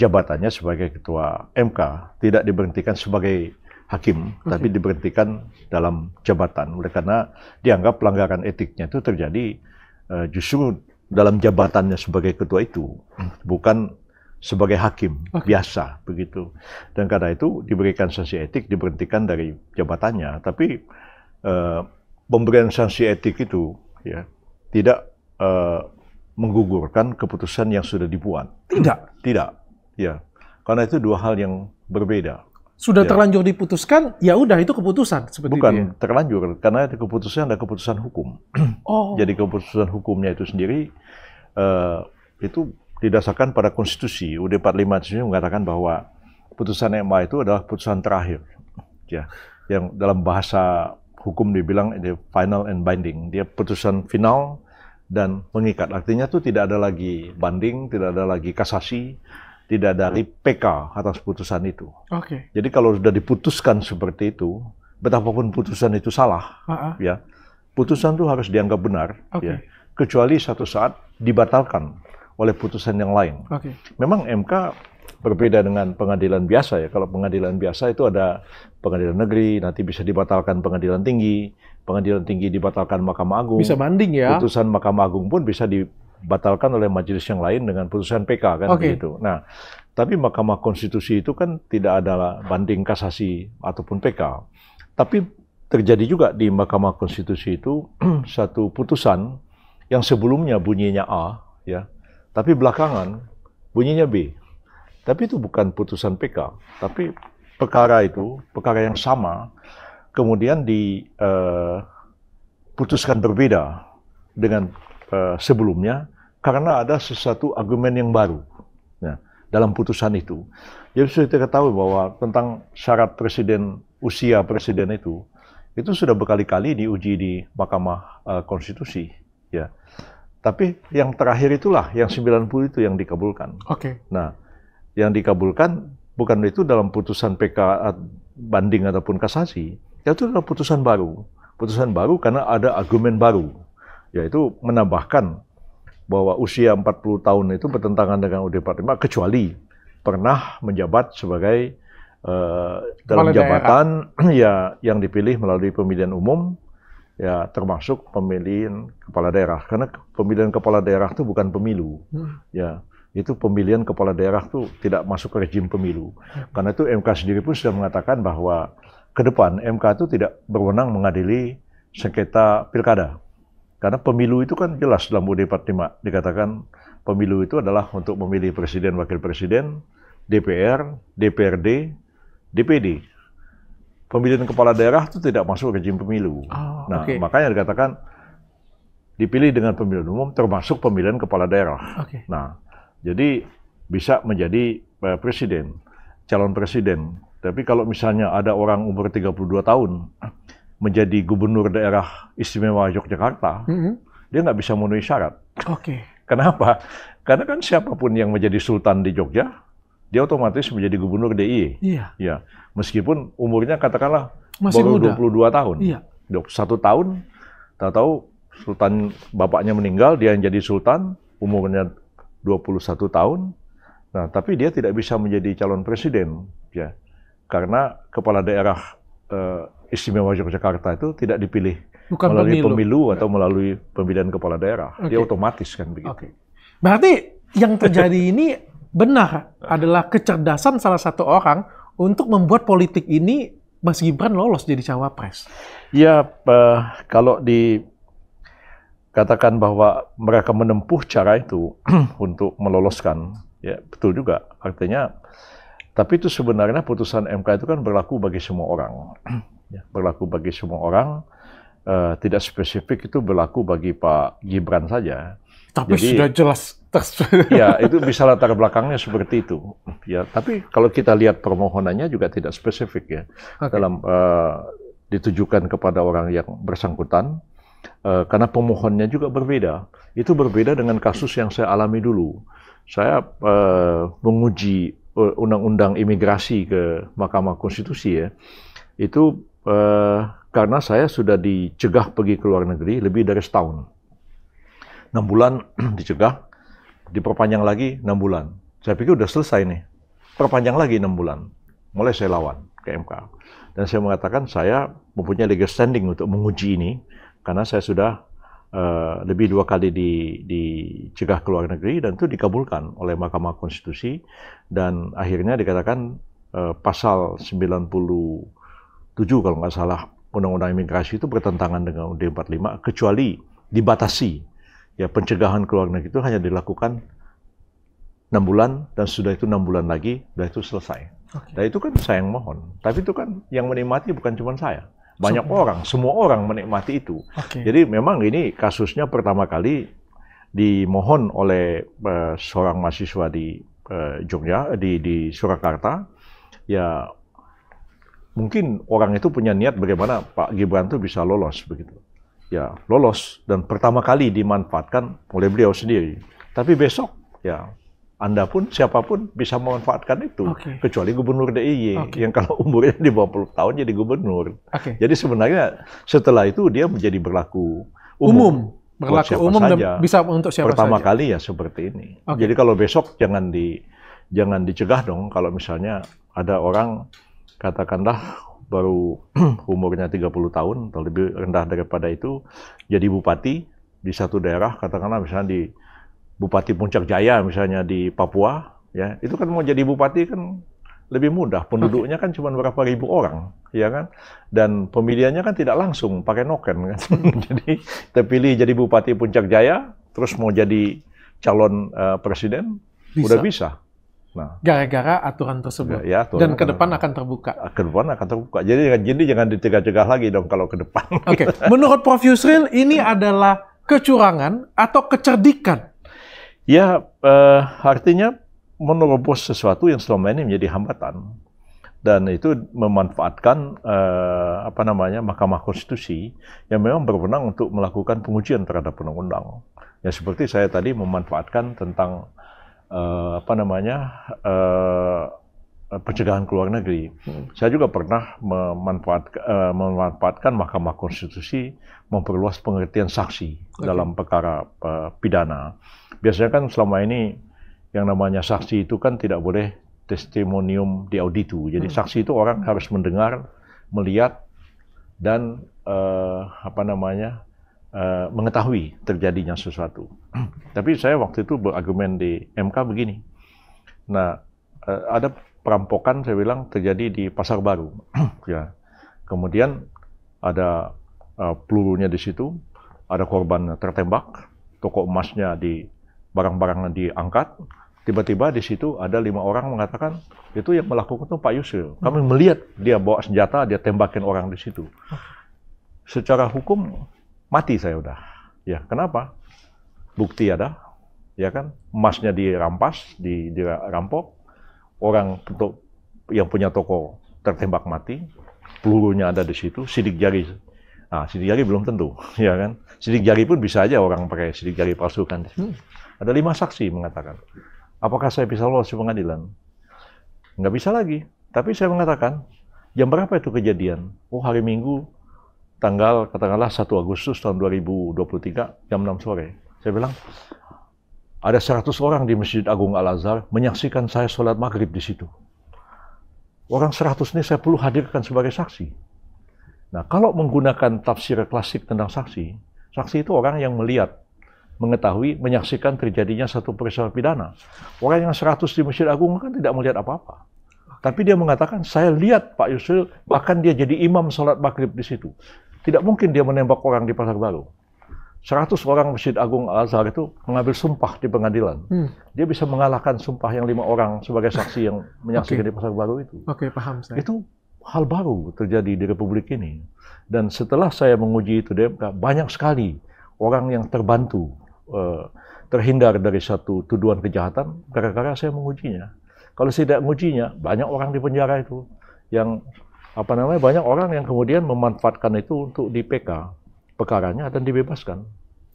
jabatannya sebagai ketua MK, tidak diberhentikan sebagai hakim, okay. tapi diberhentikan dalam jabatan oleh karena dianggap pelanggaran etiknya itu terjadi eh, justru dalam jabatannya sebagai ketua itu, bukan sebagai hakim okay. biasa begitu. Dan karena itu diberikan sanksi etik, diberhentikan dari jabatannya. Tapi uh, pemberian sanksi etik itu ya tidak uh, menggugurkan keputusan yang sudah dibuat. Tidak. Tidak. Ya. Karena itu dua hal yang berbeda sudah ya. terlanjur diputuskan, ya udah itu keputusan seperti Bukan itu ya? terlanjur, karena itu keputusan ada keputusan hukum. Oh. Jadi keputusan hukumnya itu sendiri uh, itu didasarkan pada konstitusi. UD 45 itu mengatakan bahwa putusan MA itu adalah putusan terakhir. Ya, yang dalam bahasa hukum dibilang the final and binding. Dia putusan final dan mengikat. Artinya itu tidak ada lagi banding, tidak ada lagi kasasi tidak dari PK atas putusan itu. Oke. Okay. Jadi kalau sudah diputuskan seperti itu, betapapun putusan itu salah, uh -uh. ya putusan itu harus dianggap benar, okay. ya kecuali satu saat dibatalkan oleh putusan yang lain. Okay. Memang MK berbeda dengan pengadilan biasa ya. Kalau pengadilan biasa itu ada pengadilan negeri, nanti bisa dibatalkan pengadilan tinggi, pengadilan tinggi dibatalkan Mahkamah Agung. Bisa banding ya. Putusan Mahkamah Agung pun bisa di, dibatalkan oleh majelis yang lain dengan putusan PK kan okay. begitu. Nah, tapi Mahkamah Konstitusi itu kan tidak ada banding kasasi ataupun PK. Tapi terjadi juga di Mahkamah Konstitusi itu satu putusan yang sebelumnya bunyinya A ya, tapi belakangan bunyinya B. Tapi itu bukan putusan PK, tapi perkara itu, perkara yang sama kemudian diputuskan eh, uh, berbeda dengan Eh, sebelumnya karena ada sesuatu argumen yang baru ya, dalam putusan itu. Jadi sudah kita ketahui bahwa tentang syarat presiden usia presiden itu itu sudah berkali-kali diuji di Mahkamah uh, Konstitusi ya. Tapi yang terakhir itulah yang 90 itu yang dikabulkan. Oke. Okay. Nah, yang dikabulkan bukan itu dalam putusan PK eh, banding ataupun kasasi. Itu adalah putusan baru. Putusan baru karena ada argumen baru yaitu menambahkan bahwa usia 40 tahun itu bertentangan dengan UUD 45 kecuali pernah menjabat sebagai uh, dalam Kepala jabatan daerah. ya yang dipilih melalui pemilihan umum ya termasuk pemilihan kepala daerah karena pemilihan kepala daerah itu bukan pemilu hmm. ya itu pemilihan kepala daerah itu tidak masuk ke rejim pemilu hmm. karena itu MK sendiri pun sudah mengatakan bahwa ke depan MK itu tidak berwenang mengadili sengketa pilkada karena pemilu itu kan jelas dalam UUD 45 dikatakan pemilu itu adalah untuk memilih presiden, wakil presiden, DPR, DPRD, DPD. Pemilihan kepala daerah itu tidak masuk ke rejim pemilu. Oh, nah, okay. makanya dikatakan dipilih dengan pemilihan umum termasuk pemilihan kepala daerah. Okay. Nah, jadi bisa menjadi eh, presiden, calon presiden. Tapi kalau misalnya ada orang umur 32 tahun menjadi gubernur daerah istimewa Yogyakarta, mm -hmm. dia nggak bisa memenuhi syarat. Oke. Okay. Kenapa? Karena kan siapapun yang menjadi sultan di Jogja, dia otomatis menjadi gubernur DIY. Iya. Ya. Meskipun umurnya katakanlah Masih baru muda. 22 tahun. Iya. Satu tahun, tak tahu sultan bapaknya meninggal, dia yang jadi sultan, umurnya 21 tahun. Nah, tapi dia tidak bisa menjadi calon presiden, ya. Karena kepala daerah eh, istimewa Yogyakarta itu tidak dipilih Bukan melalui pemilu. pemilu atau melalui pemilihan kepala daerah. Ya, okay. Dia otomatis kan begitu. Okay. Berarti yang terjadi ini benar adalah kecerdasan salah satu orang untuk membuat politik ini Mas Gibran lolos jadi cawapres. Ya, uh, kalau dikatakan bahwa mereka menempuh cara itu untuk meloloskan, ya betul juga. Artinya, tapi itu sebenarnya putusan MK itu kan berlaku bagi semua orang. ya, berlaku bagi semua orang. Uh, tidak spesifik itu berlaku bagi Pak Gibran saja. Tapi Jadi, sudah jelas. ya, itu bisa latar belakangnya seperti itu. Ya, tapi kalau kita lihat permohonannya juga tidak spesifik ya. Okay. Dalam uh, ditujukan kepada orang yang bersangkutan, uh, karena pemohonnya juga berbeda. Itu berbeda dengan kasus yang saya alami dulu. Saya uh, menguji undang-undang imigrasi ke Mahkamah Konstitusi ya. Itu uh, karena saya sudah dicegah pergi ke luar negeri lebih dari setahun. 6 bulan dicegah, diperpanjang lagi 6 bulan. Saya pikir udah selesai nih. Perpanjang lagi 6 bulan. Mulai saya lawan ke MK. Dan saya mengatakan saya mempunyai legal standing untuk menguji ini karena saya sudah Uh, lebih dua kali di, dicegah ke luar negeri dan itu dikabulkan oleh Mahkamah Konstitusi dan akhirnya dikatakan uh, pasal 90 7 kalau nggak salah Undang-Undang Imigrasi itu bertentangan dengan UD 45 kecuali dibatasi. Ya pencegahan keluar negeri itu hanya dilakukan enam bulan dan sudah itu enam bulan lagi sudah itu selesai. Okay. Dan itu kan saya yang mohon. Tapi itu kan yang menikmati bukan cuma saya. Banyak so, orang, semua orang menikmati itu. Okay. Jadi memang ini kasusnya pertama kali dimohon oleh uh, seorang mahasiswa di uh, Jogja di di Surakarta ya mungkin orang itu punya niat bagaimana Pak Gibran itu bisa lolos begitu. Ya, lolos dan pertama kali dimanfaatkan oleh beliau sendiri. Tapi besok ya anda pun siapapun bisa memanfaatkan itu, okay. kecuali gubernur DIY okay. yang kalau umurnya di bawah 10 tahun jadi gubernur. Okay. Jadi sebenarnya setelah itu dia menjadi berlaku umum, umum berlaku siapa umum saja. bisa untuk siapa Pertama saja. kali ya seperti ini. Okay. Jadi kalau besok jangan di jangan dicegah dong kalau misalnya ada orang katakanlah baru umurnya 30 tahun atau lebih rendah daripada itu jadi bupati di satu daerah katakanlah misalnya di Bupati Puncak Jaya misalnya di Papua ya itu kan mau jadi bupati kan lebih mudah penduduknya kan cuma berapa ribu orang ya kan dan pemilihannya kan tidak langsung pakai noken kan jadi terpilih jadi Bupati Puncak Jaya terus mau jadi calon uh, presiden bisa. udah bisa Nah, gara-gara aturan tersebut. Ya, aturan, dan ke depan akan terbuka. Ah, ke depan akan terbuka. Jadi jadi jangan dicegah-cegah lagi dong kalau ke depan. Oke. Okay. Menurut Prof Yusril ini adalah kecurangan atau kecerdikan? Ya, eh, artinya menerobos sesuatu yang selama ini menjadi hambatan dan itu memanfaatkan eh, apa namanya Mahkamah Konstitusi yang memang berwenang untuk melakukan pengujian terhadap undang-undang. Ya seperti saya tadi memanfaatkan tentang uh, apa namanya uh, pencegahan ke luar negeri. Hmm. Saya juga pernah memanfaatkan, uh, memanfaatkan Mahkamah Konstitusi memperluas pengertian saksi okay. dalam perkara uh, pidana. Biasanya kan selama ini yang namanya saksi itu kan tidak boleh testimonium di auditu. Jadi hmm. saksi itu orang harus mendengar, melihat dan uh, apa namanya Eh, mengetahui terjadinya sesuatu. Tapi saya waktu itu berargumen di MK begini. Nah, eh, ada perampokan saya bilang terjadi di Pasar Baru. ya. Kemudian ada eh, pelurunya di situ, ada korban tertembak, toko emasnya di barang-barangnya diangkat. Tiba-tiba di situ ada lima orang mengatakan itu yang melakukan itu Pak Yusril. Kami melihat dia bawa senjata, dia tembakin orang di situ. Secara hukum mati saya udah. Ya, kenapa? Bukti ada, ya kan? Emasnya dirampas, di, dirampok. Orang untuk yang punya toko tertembak mati, pelurunya ada di situ, sidik jari. Nah, sidik jari belum tentu, ya kan? Sidik jari pun bisa aja orang pakai sidik jari palsu kan. Hmm. Ada lima saksi mengatakan, apakah saya bisa lolos di pengadilan? Nggak bisa lagi. Tapi saya mengatakan, jam berapa itu kejadian? Oh, hari Minggu tanggal katakanlah 1 Agustus tahun 2023 jam 6 sore. Saya bilang, ada 100 orang di Masjid Agung Al-Azhar menyaksikan saya sholat maghrib di situ. Orang 100 ini saya perlu hadirkan sebagai saksi. Nah, kalau menggunakan tafsir klasik tentang saksi, saksi itu orang yang melihat, mengetahui, menyaksikan terjadinya satu peristiwa pidana. Orang yang 100 di Masjid Agung kan tidak melihat apa-apa. Tapi dia mengatakan, saya lihat Pak Yusril, bahkan dia jadi imam sholat maghrib di situ. Tidak mungkin dia menembak orang di Pasar Baru. 100 orang Masjid Agung Al-Azhar itu mengambil sumpah di pengadilan. Hmm. Dia bisa mengalahkan sumpah yang lima orang sebagai saksi yang menyaksikan okay. di Pasar Baru itu. Oke, okay, paham saya. Itu hal baru terjadi di Republik ini. Dan setelah saya menguji itu banyak sekali orang yang terbantu, eh, terhindar dari satu tuduhan kejahatan gara-gara saya mengujinya. Kalau tidak mengujinya, banyak orang di penjara itu yang apa namanya banyak orang yang kemudian memanfaatkan itu untuk di PK pekaranya dan dibebaskan.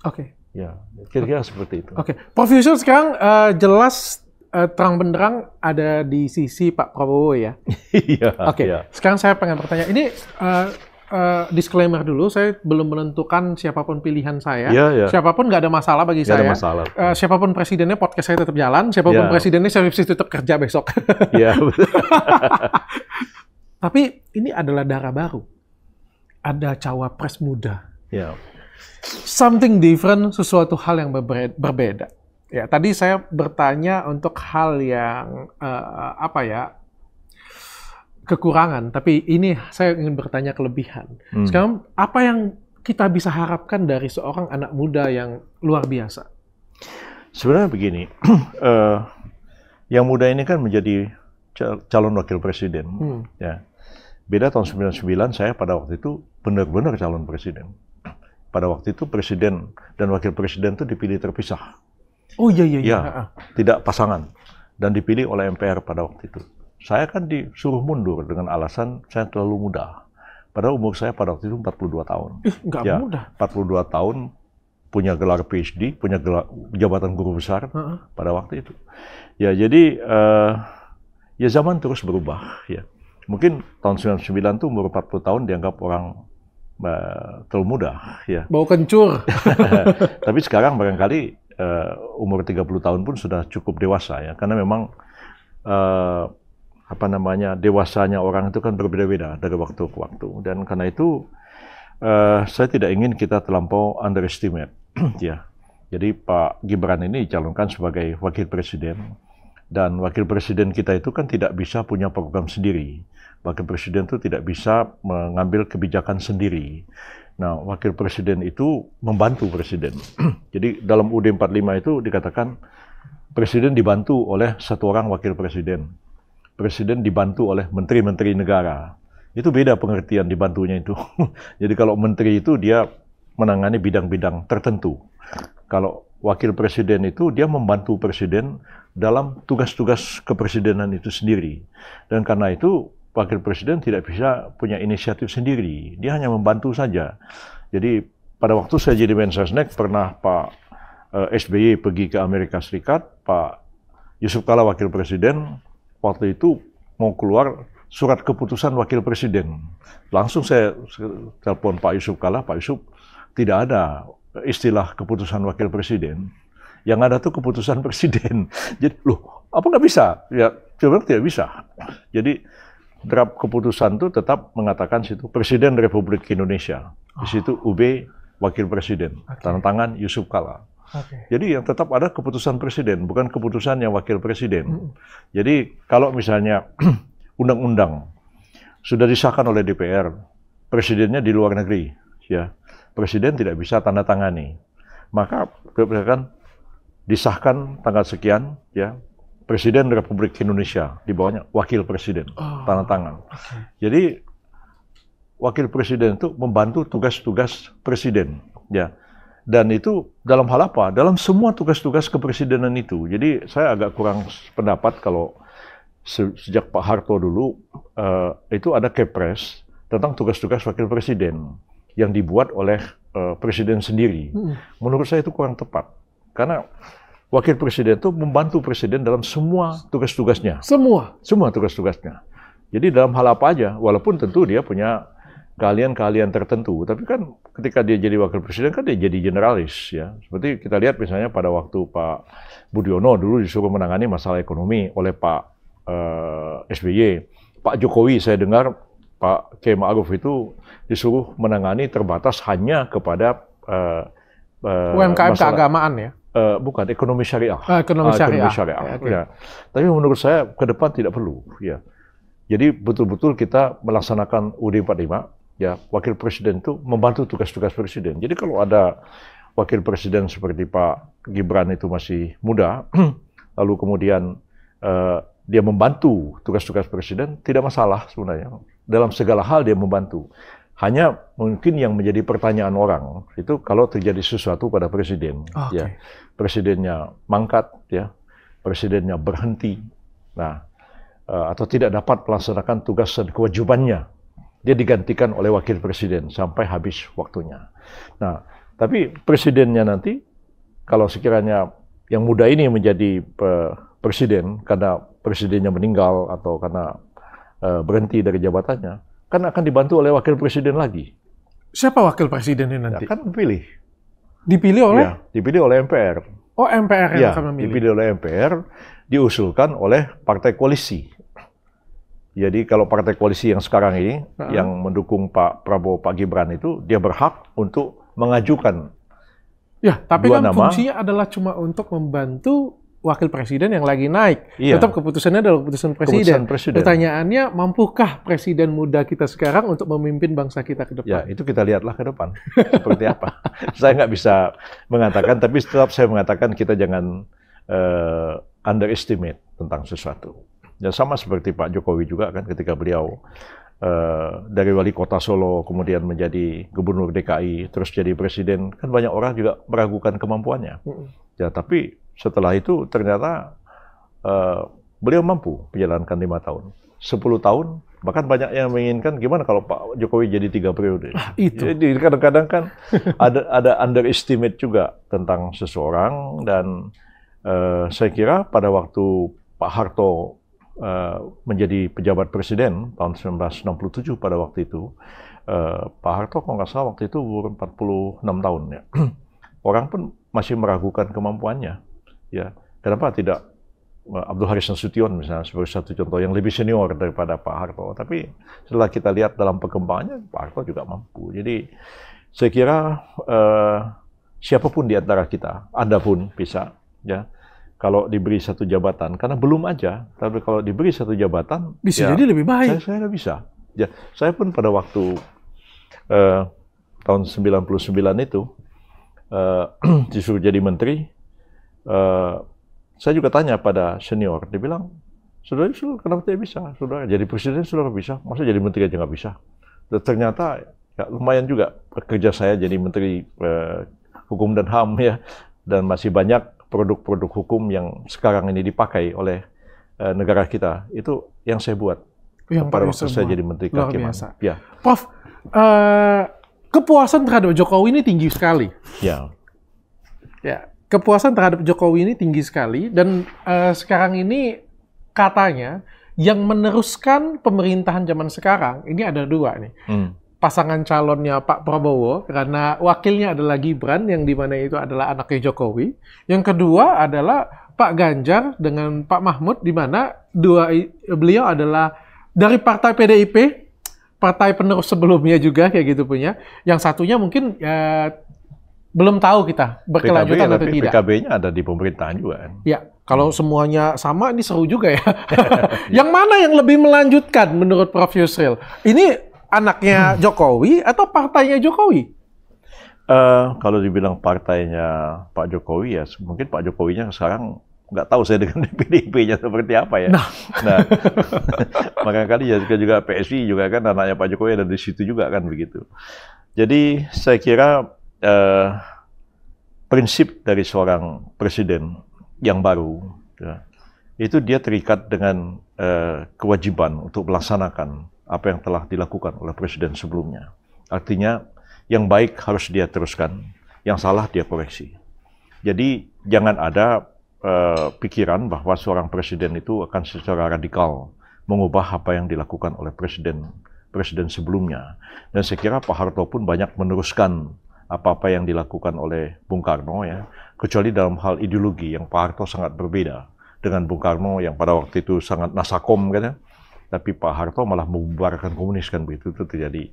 Oke. Okay. Ya, kira-kira seperti itu. Oke, okay. Prof Yusuf sekarang uh, jelas uh, terang benderang ada di sisi Pak Prabowo ya. Iya. Oke. Okay. Iya. Yeah. Sekarang saya pengen bertanya, ini uh, uh, disclaimer dulu, saya belum menentukan siapapun pilihan saya. Yeah, yeah. Siapapun nggak ada masalah bagi gak saya. Ada masalah. Uh, siapapun presidennya podcast saya tetap jalan. Siapapun yeah. presidennya saya tetap kerja besok. Iya. Tapi ini adalah darah baru. Ada cawapres muda. Yeah. Something different, sesuatu hal yang berbeda. Ya, tadi saya bertanya untuk hal yang uh, apa ya kekurangan, tapi ini saya ingin bertanya kelebihan. Hmm. Sekarang apa yang kita bisa harapkan dari seorang anak muda yang luar biasa? Sebenarnya begini, uh, yang muda ini kan menjadi calon wakil presiden, hmm. ya Beda tahun 99 saya pada waktu itu benar-benar calon presiden. Pada waktu itu presiden dan wakil presiden itu dipilih terpisah. Oh iya iya iya. Ya, tidak pasangan dan dipilih oleh MPR pada waktu itu. Saya kan disuruh mundur dengan alasan saya terlalu muda. Pada umur saya pada waktu itu 42 tahun. Ih, enggak ya, muda. 42 tahun punya gelar PhD, punya gelar jabatan guru besar uh -huh. pada waktu itu. Ya, jadi uh, ya zaman terus berubah ya mungkin tahun 99 tuh umur 40 tahun dianggap orang uh, terlalu muda ya. Bau kencur. Tapi sekarang barangkali uh, umur 30 tahun pun sudah cukup dewasa ya karena memang uh, apa namanya dewasanya orang itu kan berbeda-beda dari waktu ke waktu dan karena itu uh, saya tidak ingin kita terlampau underestimate ya. Jadi Pak Gibran ini dicalonkan sebagai wakil presiden dan wakil presiden kita itu kan tidak bisa punya program sendiri. Wakil Presiden itu tidak bisa mengambil kebijakan sendiri. Nah, Wakil Presiden itu membantu Presiden. Jadi dalam UD 45 itu dikatakan Presiden dibantu oleh satu orang Wakil Presiden. Presiden dibantu oleh Menteri-Menteri Negara. Itu beda pengertian dibantunya itu. Jadi kalau Menteri itu dia menangani bidang-bidang tertentu. Kalau Wakil Presiden itu dia membantu Presiden dalam tugas-tugas kepresidenan itu sendiri. Dan karena itu wakil presiden tidak bisa punya inisiatif sendiri. Dia hanya membantu saja. Jadi pada waktu saya jadi Mensesnek pernah Pak eh, SBY pergi ke Amerika Serikat, Pak Yusuf Kala wakil presiden waktu itu mau keluar surat keputusan wakil presiden. Langsung saya telepon Pak Yusuf Kala, Pak Yusuf tidak ada istilah keputusan wakil presiden. Yang ada tuh keputusan presiden. Jadi, loh, apa nggak bisa? Ya, coba tidak bisa. Jadi, draft keputusan itu tetap mengatakan situ Presiden Republik Indonesia. Di ah. situ UB Wakil Presiden. Okay. Tanda tangan Yusuf Kala. Okay. Jadi yang tetap ada keputusan Presiden, bukan keputusan yang Wakil Presiden. Mm Jadi kalau misalnya undang-undang sudah disahkan oleh DPR, Presidennya di luar negeri, ya Presiden tidak bisa tanda tangani. Maka berdasarkan disahkan tanggal sekian, ya Presiden Republik Indonesia, di bawahnya Wakil Presiden, oh. tanda tangan. Okay. Jadi Wakil Presiden itu membantu tugas-tugas Presiden, ya. Dan itu dalam hal apa? Dalam semua tugas-tugas kepresidenan itu. Jadi saya agak kurang pendapat kalau se sejak Pak Harto dulu uh, itu ada kepres tentang tugas-tugas Wakil Presiden yang dibuat oleh uh, Presiden sendiri. Hmm. Menurut saya itu kurang tepat karena wakil presiden itu membantu presiden dalam semua tugas-tugasnya. Semua? Semua tugas-tugasnya. Jadi dalam hal apa aja, walaupun tentu dia punya kalian-kalian tertentu, tapi kan ketika dia jadi wakil presiden kan dia jadi generalis ya. Seperti kita lihat misalnya pada waktu Pak Budiono dulu disuruh menangani masalah ekonomi oleh Pak eh, SBY. Pak Jokowi saya dengar Pak K. Ma'ruf itu disuruh menangani terbatas hanya kepada eh, eh, UMKM masalah, keagamaan ya uh, bukan ekonomi syariah. Uh, ekonomi syariah. Uh, ekonomi syariah. Ya, okay. ya. Tapi menurut saya ke depan tidak perlu. Ya. Jadi betul-betul kita melaksanakan UUD 45. Ya, wakil presiden itu membantu tugas-tugas presiden. Jadi kalau ada wakil presiden seperti Pak Gibran itu masih muda, lalu kemudian uh, dia membantu tugas-tugas presiden, tidak masalah sebenarnya. Dalam segala hal dia membantu. Hanya mungkin yang menjadi pertanyaan orang itu kalau terjadi sesuatu pada presiden, okay. ya presidennya mangkat, ya presidennya berhenti, nah eh, atau tidak dapat melaksanakan tugas dan kewajibannya, dia digantikan oleh wakil presiden sampai habis waktunya. Nah, tapi presidennya nanti kalau sekiranya yang muda ini menjadi presiden karena presidennya meninggal atau karena eh, berhenti dari jabatannya, kan akan dibantu oleh wakil presiden lagi. Siapa wakil presidennya nanti? Ya, kan pilih. Dipilih oleh? Ya, dipilih oleh MPR. Oh, MPR yang ya, akan memilih. dipilih oleh MPR, diusulkan oleh partai koalisi. Jadi kalau partai koalisi yang sekarang ini, uh -huh. yang mendukung Pak Prabowo, Pak Gibran itu, dia berhak untuk mengajukan Ya, tapi kan nama. fungsinya adalah cuma untuk membantu wakil presiden yang lagi naik. Iya. Tetap keputusannya adalah keputusan presiden. keputusan presiden. Pertanyaannya, mampukah presiden muda kita sekarang untuk memimpin bangsa kita ke depan? Ya, itu kita lihatlah ke depan. Seperti apa. saya nggak bisa mengatakan, tapi tetap saya mengatakan kita jangan uh, underestimate tentang sesuatu. Ya sama seperti Pak Jokowi juga kan ketika beliau uh, dari wali kota Solo kemudian menjadi gubernur DKI terus jadi presiden kan banyak orang juga meragukan kemampuannya. Mm Ya tapi setelah itu ternyata uh, beliau mampu menjalankan lima tahun. Sepuluh tahun, bahkan banyak yang menginginkan gimana kalau Pak Jokowi jadi tiga periode. Ah, itu. Jadi kadang-kadang kan ada, ada underestimate juga tentang seseorang dan uh, saya kira pada waktu Pak Harto uh, menjadi pejabat presiden tahun 1967 pada waktu itu, uh, Pak Harto kalau nggak salah waktu itu umur 46 tahun ya. Orang pun masih meragukan kemampuannya. Ya, kenapa tidak eh, Abdul Haris Nasution misalnya sebagai satu contoh yang lebih senior daripada Pak Harto. Tapi setelah kita lihat dalam perkembangannya, Pak Harto juga mampu. Jadi saya kira eh, siapapun di antara kita, Anda pun bisa, ya kalau diberi satu jabatan, karena belum aja, tapi kalau diberi satu jabatan, bisa ya, jadi lebih baik. Saya, saya bisa. Ya, saya pun pada waktu eh, tahun 99 itu eh, disuruh jadi menteri, Eh, saya juga tanya pada senior, dia bilang, sudah Yusuf kenapa tidak bisa? Sudah jadi presiden saudara bisa, masa jadi menteri aja nggak bisa? Dan ternyata ya, lumayan juga kerja saya jadi menteri eh, hukum dan ham ya, dan masih banyak produk-produk hukum yang sekarang ini dipakai oleh eh, negara kita itu yang saya buat yang pada waktu saya jadi menteri kehakiman. Ya. Prof, uh, kepuasan terhadap Jokowi ini tinggi sekali. Ya. Ya kepuasan terhadap Jokowi ini tinggi sekali dan uh, sekarang ini katanya yang meneruskan pemerintahan zaman sekarang ini ada dua nih. Hmm. Pasangan calonnya Pak Prabowo karena wakilnya adalah Gibran yang dimana itu adalah anaknya Jokowi. Yang kedua adalah Pak Ganjar dengan Pak Mahmud di mana dua beliau adalah dari partai PDIP partai penerus sebelumnya juga kayak gitu punya. Yang satunya mungkin ya, belum tahu kita berkelanjutan atau tidak. PKB-nya ada di pemerintahan juga. Ya, kalau semuanya sama ini seru juga ya. ya. yang mana yang lebih melanjutkan menurut Prof Yusril? Ini anaknya hmm. Jokowi atau partainya Jokowi? Uh, kalau dibilang partainya Pak Jokowi ya, mungkin Pak Jokowinya sekarang nggak tahu saya dengan PDIP-nya seperti apa ya. Nah, nah maka kali ya juga juga PSI juga kan anaknya Pak Jokowi ada di situ juga kan begitu. Jadi saya kira uh, prinsip dari seorang presiden yang baru ya, itu dia terikat dengan uh, kewajiban untuk melaksanakan apa yang telah dilakukan oleh presiden sebelumnya. Artinya yang baik harus dia teruskan, yang salah dia koreksi. Jadi jangan ada uh, pikiran bahwa seorang presiden itu akan secara radikal mengubah apa yang dilakukan oleh presiden presiden sebelumnya. Dan saya kira Pak Harto pun banyak meneruskan apa-apa yang dilakukan oleh Bung Karno ya, kecuali dalam hal ideologi yang Pak Harto sangat berbeda dengan Bung Karno yang pada waktu itu sangat nasakom kan ya. Tapi Pak Harto malah membubarkan komunis kan begitu itu terjadi.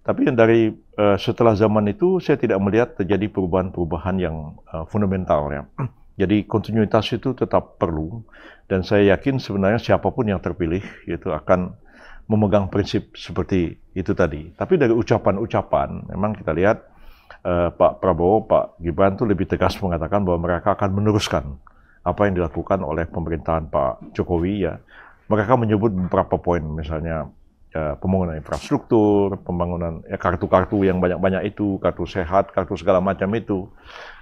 Tapi yang dari uh, setelah zaman itu saya tidak melihat terjadi perubahan-perubahan yang uh, fundamental ya. Jadi kontinuitas itu tetap perlu dan saya yakin sebenarnya siapapun yang terpilih itu akan memegang prinsip seperti itu tadi. Tapi dari ucapan-ucapan memang kita lihat eh, Pak Prabowo, Pak Gibran itu lebih tegas mengatakan bahwa mereka akan meneruskan apa yang dilakukan oleh pemerintahan Pak Jokowi ya. Mereka menyebut beberapa poin misalnya eh, pembangunan infrastruktur, pembangunan ya, kartu-kartu yang banyak-banyak itu, kartu sehat, kartu segala macam itu,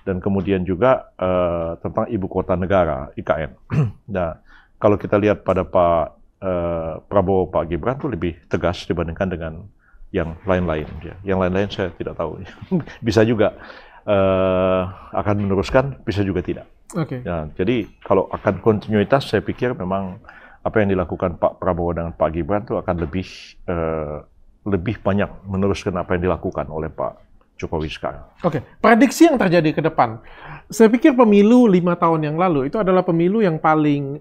dan kemudian juga eh, tentang ibu kota negara IKN. nah, kalau kita lihat pada Pak eh, Prabowo Pak Gibran itu lebih tegas dibandingkan dengan yang lain-lain. ya, Yang lain-lain saya tidak tahu. bisa juga uh, akan meneruskan, bisa juga tidak. Okay. Ya, jadi kalau akan kontinuitas, saya pikir memang apa yang dilakukan Pak Prabowo dengan Pak Gibran itu akan lebih uh, lebih banyak meneruskan apa yang dilakukan oleh Pak Jokowi sekarang. Oke, okay. prediksi yang terjadi ke depan. Saya pikir pemilu lima tahun yang lalu itu adalah pemilu yang paling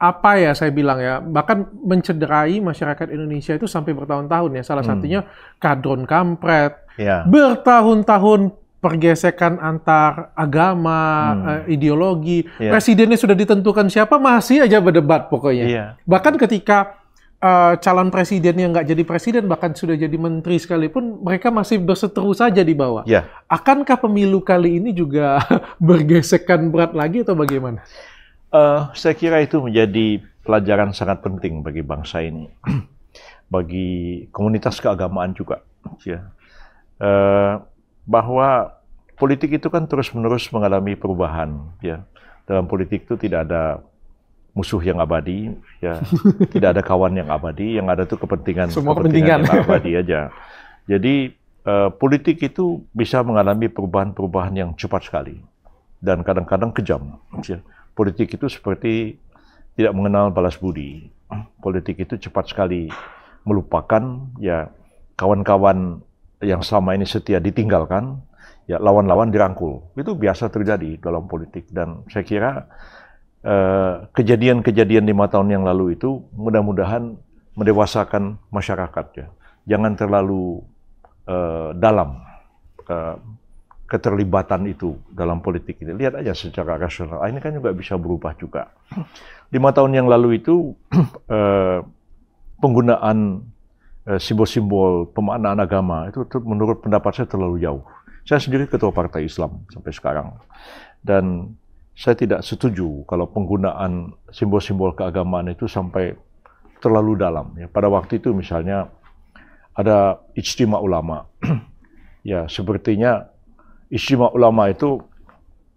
apa ya saya bilang ya bahkan mencederai masyarakat Indonesia itu sampai bertahun-tahun ya salah hmm. satunya hmm. kadron kampret ya. bertahun-tahun pergesekan antar agama hmm. Eh, ideologi ya. presidennya sudah ditentukan siapa masih aja berdebat pokoknya ya. bahkan ketika uh, calon presiden yang nggak jadi presiden bahkan sudah jadi menteri sekalipun mereka masih berseteru saja di bawah ya. akankah pemilu kali ini juga bergesekan berat lagi atau bagaimana Uh, saya kira itu menjadi pelajaran sangat penting bagi bangsa ini, bagi komunitas keagamaan juga, ya. Uh, bahwa politik itu kan terus-menerus mengalami perubahan, ya. Dalam politik itu tidak ada musuh yang abadi, ya. tidak ada kawan yang abadi, yang ada itu kepentingan, Semua kepentingan, kepentingan yang abadi aja. Jadi uh, politik itu bisa mengalami perubahan-perubahan yang cepat sekali dan kadang-kadang kejam. Ya politik itu seperti tidak mengenal balas budi. Politik itu cepat sekali melupakan ya kawan-kawan yang selama ini setia ditinggalkan, ya lawan-lawan dirangkul. Itu biasa terjadi dalam politik dan saya kira eh, kejadian-kejadian eh, lima tahun yang lalu itu mudah-mudahan mendewasakan masyarakat ya. Jangan terlalu eh, dalam eh, keterlibatan itu dalam politik ini. Lihat aja secara rasional. Ah, ini kan juga bisa berubah juga. Lima tahun yang lalu itu eh, penggunaan eh, simbol-simbol pemaknaan agama itu menurut pendapat saya terlalu jauh. Saya sendiri ketua partai Islam sampai sekarang. Dan saya tidak setuju kalau penggunaan simbol-simbol keagamaan itu sampai terlalu dalam. Ya, pada waktu itu misalnya ada ijtima ulama. ya, sepertinya istimewa ulama itu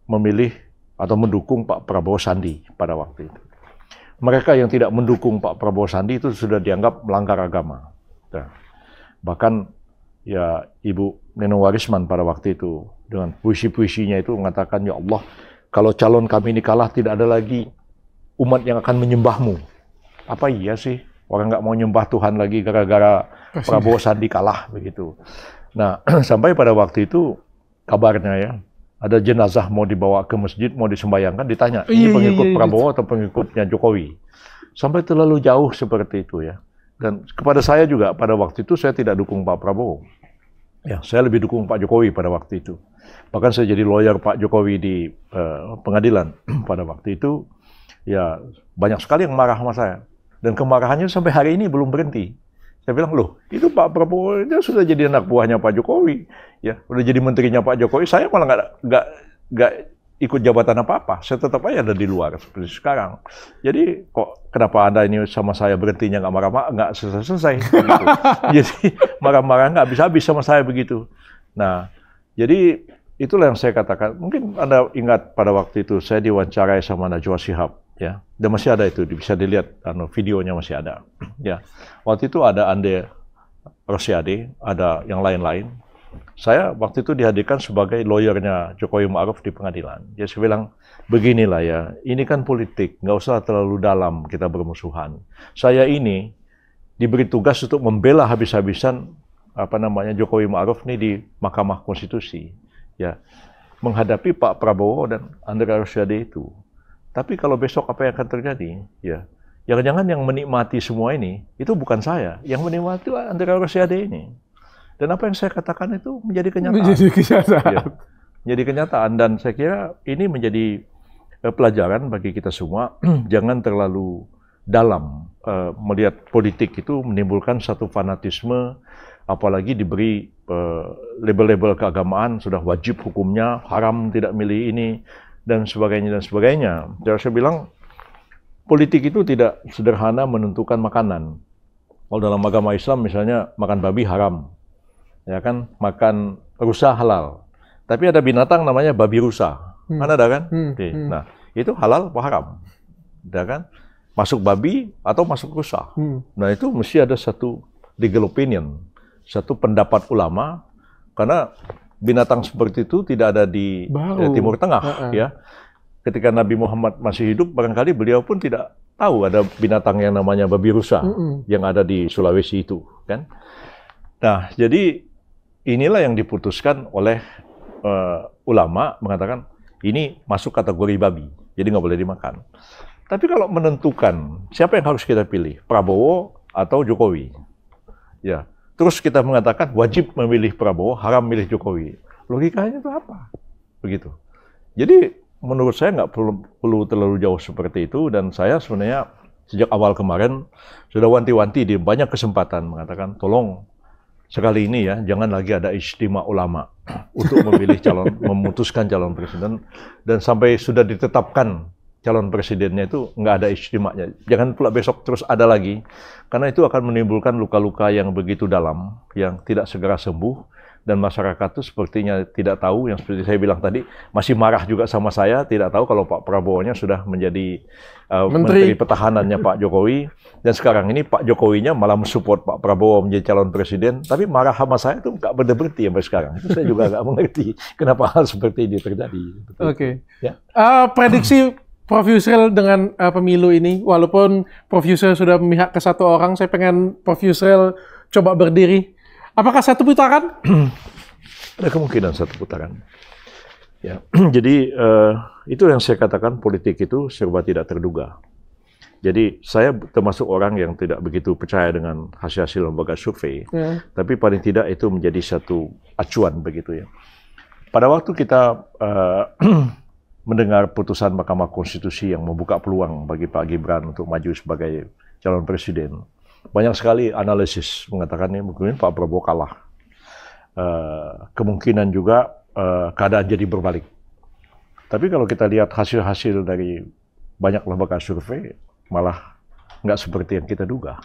memilih atau mendukung Pak Prabowo Sandi pada waktu itu. Mereka yang tidak mendukung Pak Prabowo Sandi itu sudah dianggap melanggar agama. Ya. bahkan ya Ibu Neno Warisman pada waktu itu dengan puisi-puisinya itu mengatakan, Ya Allah, kalau calon kami ini kalah tidak ada lagi umat yang akan menyembahmu. Apa iya sih? Orang nggak mau nyembah Tuhan lagi gara-gara Prabowo Sandi kalah begitu. Nah, sampai pada waktu itu kabarnya ya, ada jenazah mau dibawa ke masjid, mau disembayangkan, ditanya, ini iya, iya pengikut iya, iya, Prabowo atau pengikutnya Jokowi? Sampai terlalu jauh seperti itu ya. Dan kepada saya juga, pada waktu itu saya tidak dukung Pak Prabowo. Ya, saya lebih dukung Pak Jokowi pada waktu itu. Bahkan saya jadi lawyer Pak Jokowi di uh, pengadilan pada waktu itu. Ya, banyak sekali yang marah sama saya. Dan kemarahannya sampai hari ini belum berhenti. Saya bilang, loh, itu Pak Prabowo dia sudah jadi anak buahnya Pak Jokowi. ya Sudah jadi menterinya Pak Jokowi. Saya malah nggak nggak nggak ikut jabatan apa-apa. Saya tetap aja ada di luar seperti sekarang. Jadi kok kenapa Anda ini sama saya berhentinya nggak marah-marah, nggak selesai-selesai. Gitu. jadi marah-marah nggak habis-habis sama saya begitu. Nah, jadi itulah yang saya katakan. Mungkin Anda ingat pada waktu itu saya diwawancarai sama Najwa Shihab ya dan masih ada itu bisa dilihat anu videonya masih ada ya waktu itu ada Ande Rosiade ada yang lain-lain saya waktu itu dihadirkan sebagai lawyernya Jokowi Ma'ruf di pengadilan dia saya bilang beginilah ya ini kan politik nggak usah terlalu dalam kita bermusuhan saya ini diberi tugas untuk membela habis-habisan apa namanya Jokowi Ma'ruf nih di Mahkamah Konstitusi ya menghadapi Pak Prabowo dan Andre Rosiade itu tapi kalau besok apa yang akan terjadi? Ya, jangan-jangan yang menikmati semua ini itu bukan saya, yang menikmati antara Andrea Rosiade ini. Dan apa yang saya katakan itu menjadi kenyataan. Menjadi kenyataan. Ya, menjadi kenyataan dan saya kira ini menjadi eh, pelajaran bagi kita semua jangan terlalu dalam uh, melihat politik itu menimbulkan satu fanatisme apalagi diberi uh, eh, label -label keagamaan sudah wajib hukumnya haram tidak milih ini dan sebagainya dan sebagainya. Jadi saya bilang politik itu tidak sederhana menentukan makanan. Kalau dalam agama Islam misalnya makan babi haram, ya kan makan rusa halal. Tapi ada binatang namanya babi rusa. Hmm. Mana ada kan? Hmm. Okay. Hmm. Nah itu halal atau haram? ya kan? Masuk babi atau masuk rusa. Hmm. Nah itu mesti ada satu legal opinion, satu pendapat ulama karena binatang seperti itu tidak ada di eh, Baru. Timur Tengah uh -uh. ya. Ketika Nabi Muhammad masih hidup barangkali beliau pun tidak tahu ada binatang yang namanya babi rusa uh -uh. yang ada di Sulawesi itu kan. Nah, jadi inilah yang diputuskan oleh uh, ulama mengatakan ini masuk kategori babi. Jadi nggak boleh dimakan. Tapi kalau menentukan siapa yang harus kita pilih, Prabowo atau Jokowi? Ya, Terus kita mengatakan wajib memilih Prabowo, haram memilih Jokowi. Logikanya itu apa? Begitu. Jadi menurut saya nggak perlu, perlu terlalu jauh seperti itu dan saya sebenarnya sejak awal kemarin sudah wanti-wanti di banyak kesempatan mengatakan tolong sekali ini ya jangan lagi ada istimewa ulama untuk memilih calon memutuskan calon presiden dan sampai sudah ditetapkan calon presidennya itu nggak ada istimewanya Jangan pula besok terus ada lagi, karena itu akan menimbulkan luka-luka yang begitu dalam, yang tidak segera sembuh, dan masyarakat itu sepertinya tidak tahu, yang seperti saya bilang tadi, masih marah juga sama saya, tidak tahu kalau Pak Prabowo-nya sudah menjadi uh, menteri. menteri pertahanannya Pak Jokowi, dan sekarang ini Pak Jokowi nya malah mensupport Pak Prabowo menjadi calon presiden, tapi marah sama saya itu nggak berhenti sampai sekarang. Itu saya juga nggak mengerti kenapa hal seperti ini terjadi. Oke. Okay. Ya. Uh, prediksi Prof Yusril dengan uh, pemilu ini, walaupun Prof Yusril sudah memihak ke satu orang, saya pengen Prof Yusril coba berdiri. Apakah satu putaran? Ada kemungkinan satu putaran. Ya, jadi uh, itu yang saya katakan politik itu serba tidak terduga. Jadi saya termasuk orang yang tidak begitu percaya dengan hasil-hasil lembaga survei, ya. tapi paling tidak itu menjadi satu acuan begitu ya. Pada waktu kita uh, mendengar putusan Mahkamah Konstitusi yang membuka peluang bagi Pak Gibran untuk maju sebagai calon presiden, banyak sekali analisis mengatakan ini mungkin Pak Prabowo kalah. Eh, kemungkinan juga eh, keadaan jadi berbalik. Tapi kalau kita lihat hasil-hasil dari banyak lembaga survei, malah nggak seperti yang kita duga.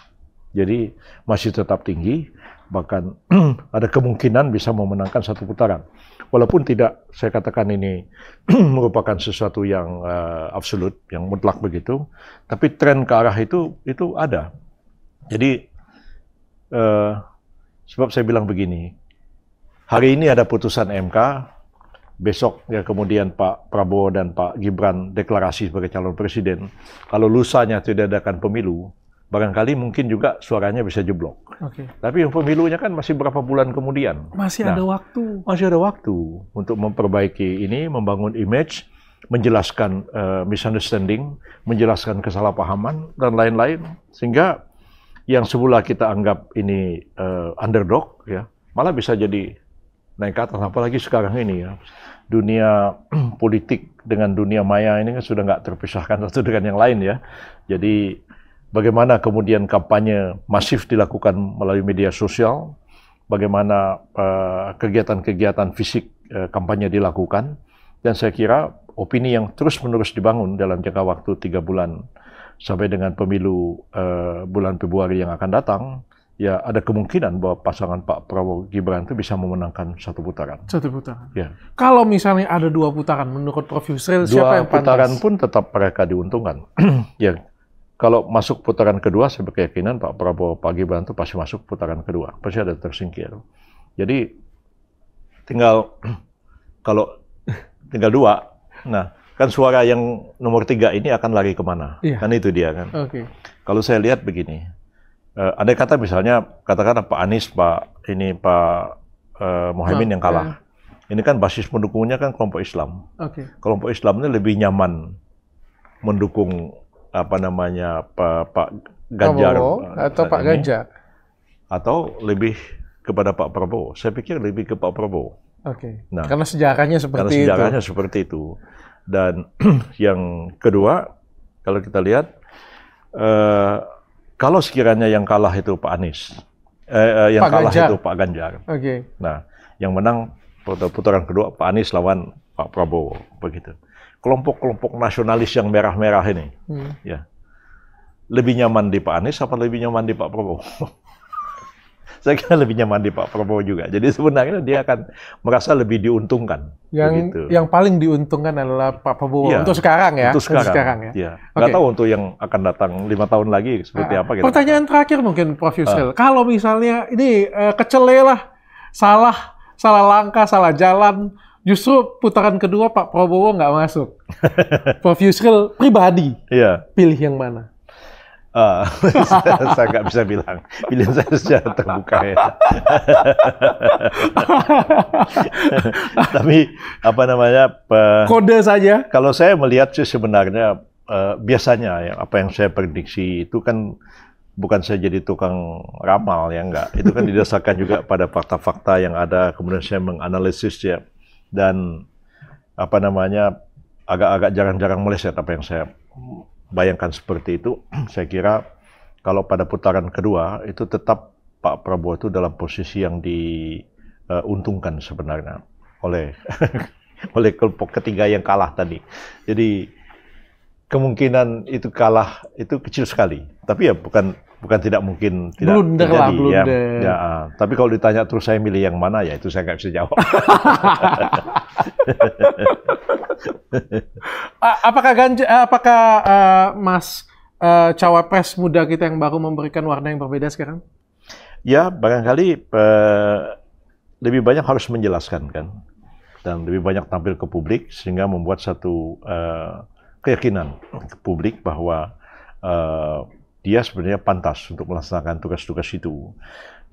Jadi masih tetap tinggi, bahkan ada kemungkinan bisa memenangkan satu putaran. Walaupun tidak saya katakan ini merupakan sesuatu yang uh, absolut, yang mutlak begitu, tapi tren ke arah itu itu ada. Jadi uh, sebab saya bilang begini, hari ini ada putusan MK, besok ya kemudian Pak Prabowo dan Pak Gibran deklarasi sebagai calon presiden. Kalau lusanya tidak adakan pemilu, barangkali mungkin juga suaranya bisa jeblok. Okay. Tapi pemilunya kan masih berapa bulan kemudian. Masih nah, ada waktu. Masih ada waktu untuk memperbaiki ini, membangun image, menjelaskan uh, misunderstanding, menjelaskan kesalahpahaman dan lain-lain sehingga yang semula kita anggap ini uh, underdog ya, malah bisa jadi naik ke atas apalagi sekarang ini ya. Dunia politik dengan dunia maya ini kan sudah nggak terpisahkan satu dengan yang lain ya. Jadi bagaimana kemudian kampanye masif dilakukan melalui media sosial, bagaimana eh, kegiatan-kegiatan uh, fisik uh, kampanye dilakukan, dan saya kira opini yang terus-menerus dibangun dalam jangka waktu tiga bulan sampai dengan pemilu uh, bulan Februari yang akan datang, ya ada kemungkinan bahwa pasangan Pak Prabowo Gibran itu bisa memenangkan satu putaran. Satu putaran. Ya. Kalau misalnya ada dua putaran menurut Prof Yusril siapa yang pantas? Dua putaran pun tetap mereka diuntungkan. ya kalau masuk putaran kedua, saya berkeyakinan Pak Prabowo Pak Gibran itu pasti masuk putaran kedua. Pasti ada tersingkir. Jadi tinggal kalau tinggal dua, nah kan suara yang nomor tiga ini akan lari kemana? Iya. Kan itu dia kan. Okay. Kalau saya lihat begini, uh, eh, ada kata misalnya katakan Pak Anies, Pak ini Pak uh, Mohaimin nah, yang kalah, iya. ini kan basis pendukungnya kan kelompok Islam. Okay. Kelompok Islam ini lebih nyaman mendukung apa namanya Pak, Pak Ganjar Prabowo, atau Pak Ganjar atau lebih kepada Pak Prabowo. Saya pikir lebih ke Pak Prabowo. Oke. Okay. Nah, karena sejarahnya seperti karena sejarahnya itu. seperti itu. Dan yang kedua, kalau kita lihat eh, kalau sekiranya yang kalah itu Pak Anies, eh, eh, yang Pak kalah Ganjar. itu Pak Ganjar. Oke. Okay. Nah, yang menang putaran kedua Pak Anies lawan Pak Prabowo begitu kelompok-kelompok nasionalis yang merah-merah ini. Hmm. Ya. Lebih nyaman di Pak Anies apa lebih nyaman di Pak Prabowo? Saya kira lebih nyaman di Pak Prabowo juga. Jadi sebenarnya dia akan merasa lebih diuntungkan. Yang begitu. yang paling diuntungkan adalah Pak Prabowo ya, untuk sekarang ya. Untuk sekarang, untuk sekarang ya. ya. Okay. tahu untuk yang akan datang lima tahun lagi seperti uh, apa. Kita pertanyaan terakhir mungkin Prof ah. Yusril. Uh. Kalau misalnya ini uh, kecele lah, salah salah langkah, salah jalan, Justru putaran kedua Pak Prabowo nggak masuk. Prof Yusril pribadi. yeah. Pilih yang mana? Ah, saya nggak bisa bilang. Pilihan saya secara terbuka ya. Tapi apa namanya? Kode saja. Kalau saya melihat sih sebenarnya eh, biasanya ya, apa yang saya prediksi itu kan bukan saya jadi tukang ramal ya enggak. Itu kan didasarkan juga pada fakta-fakta yang ada kemudian saya menganalisis ya dan apa namanya agak-agak jarang-jarang meleset apa yang saya bayangkan seperti itu. Saya kira kalau pada putaran kedua itu tetap Pak Prabowo itu dalam posisi yang diuntungkan eh, uh, sebenarnya oleh oleh kelompok ketiga yang kalah tadi. Jadi kemungkinan itu kalah itu kecil sekali. Tapi ya bukan bukan tidak mungkin tidak blunder lah ya. blunder. Ya, ya, tapi kalau ditanya terus saya milih yang mana ya itu saya nggak bisa jawab. apakah ganja, eh, apakah uh, Mas uh, cawapres muda kita yang baru memberikan warna yang berbeda sekarang? Ya barangkali uh, lebih banyak harus menjelaskan kan dan lebih banyak tampil ke publik sehingga membuat satu uh, keyakinan ke publik bahwa uh, dia sebenarnya pantas untuk melaksanakan tugas-tugas itu.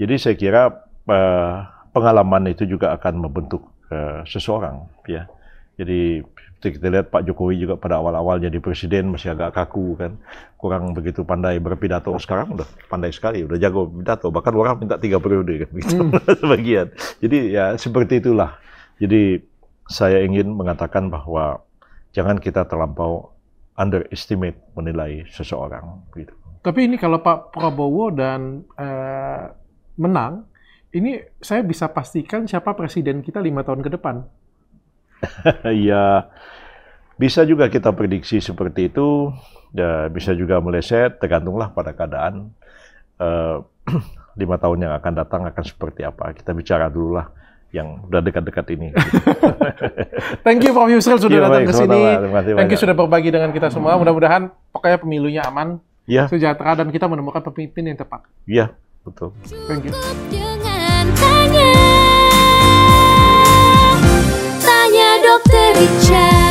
Jadi saya kira eh, pengalaman itu juga akan membentuk eh, seseorang, ya. Jadi kita lihat Pak Jokowi juga pada awal-awal jadi presiden masih agak kaku kan, kurang begitu pandai berpidato. Sekarang udah pandai sekali, udah jago pidato. Bahkan orang minta tiga periode kan, gitu hmm. sebagian. Jadi ya seperti itulah. Jadi saya ingin mengatakan bahwa jangan kita terlampau underestimate menilai seseorang gitu. Tapi ini kalau Pak Prabowo dan uh, menang, ini saya bisa pastikan siapa presiden kita lima tahun ke depan. Iya, bisa juga kita prediksi seperti itu. Ya, bisa juga meleset, tergantunglah pada keadaan uh, lima tahun yang akan datang akan seperti apa. Kita bicara dulu lah yang udah dekat-dekat ini. Thank you Prof Yusril sudah ya, datang ke sini. Thank you banyak. sudah berbagi dengan kita semua. Mudah-mudahan pokoknya pemilunya aman, ya. sejahtera dan kita menemukan pemimpin yang tepat. Iya, betul. Thank you. dengan tanya, tanya dokter Richard.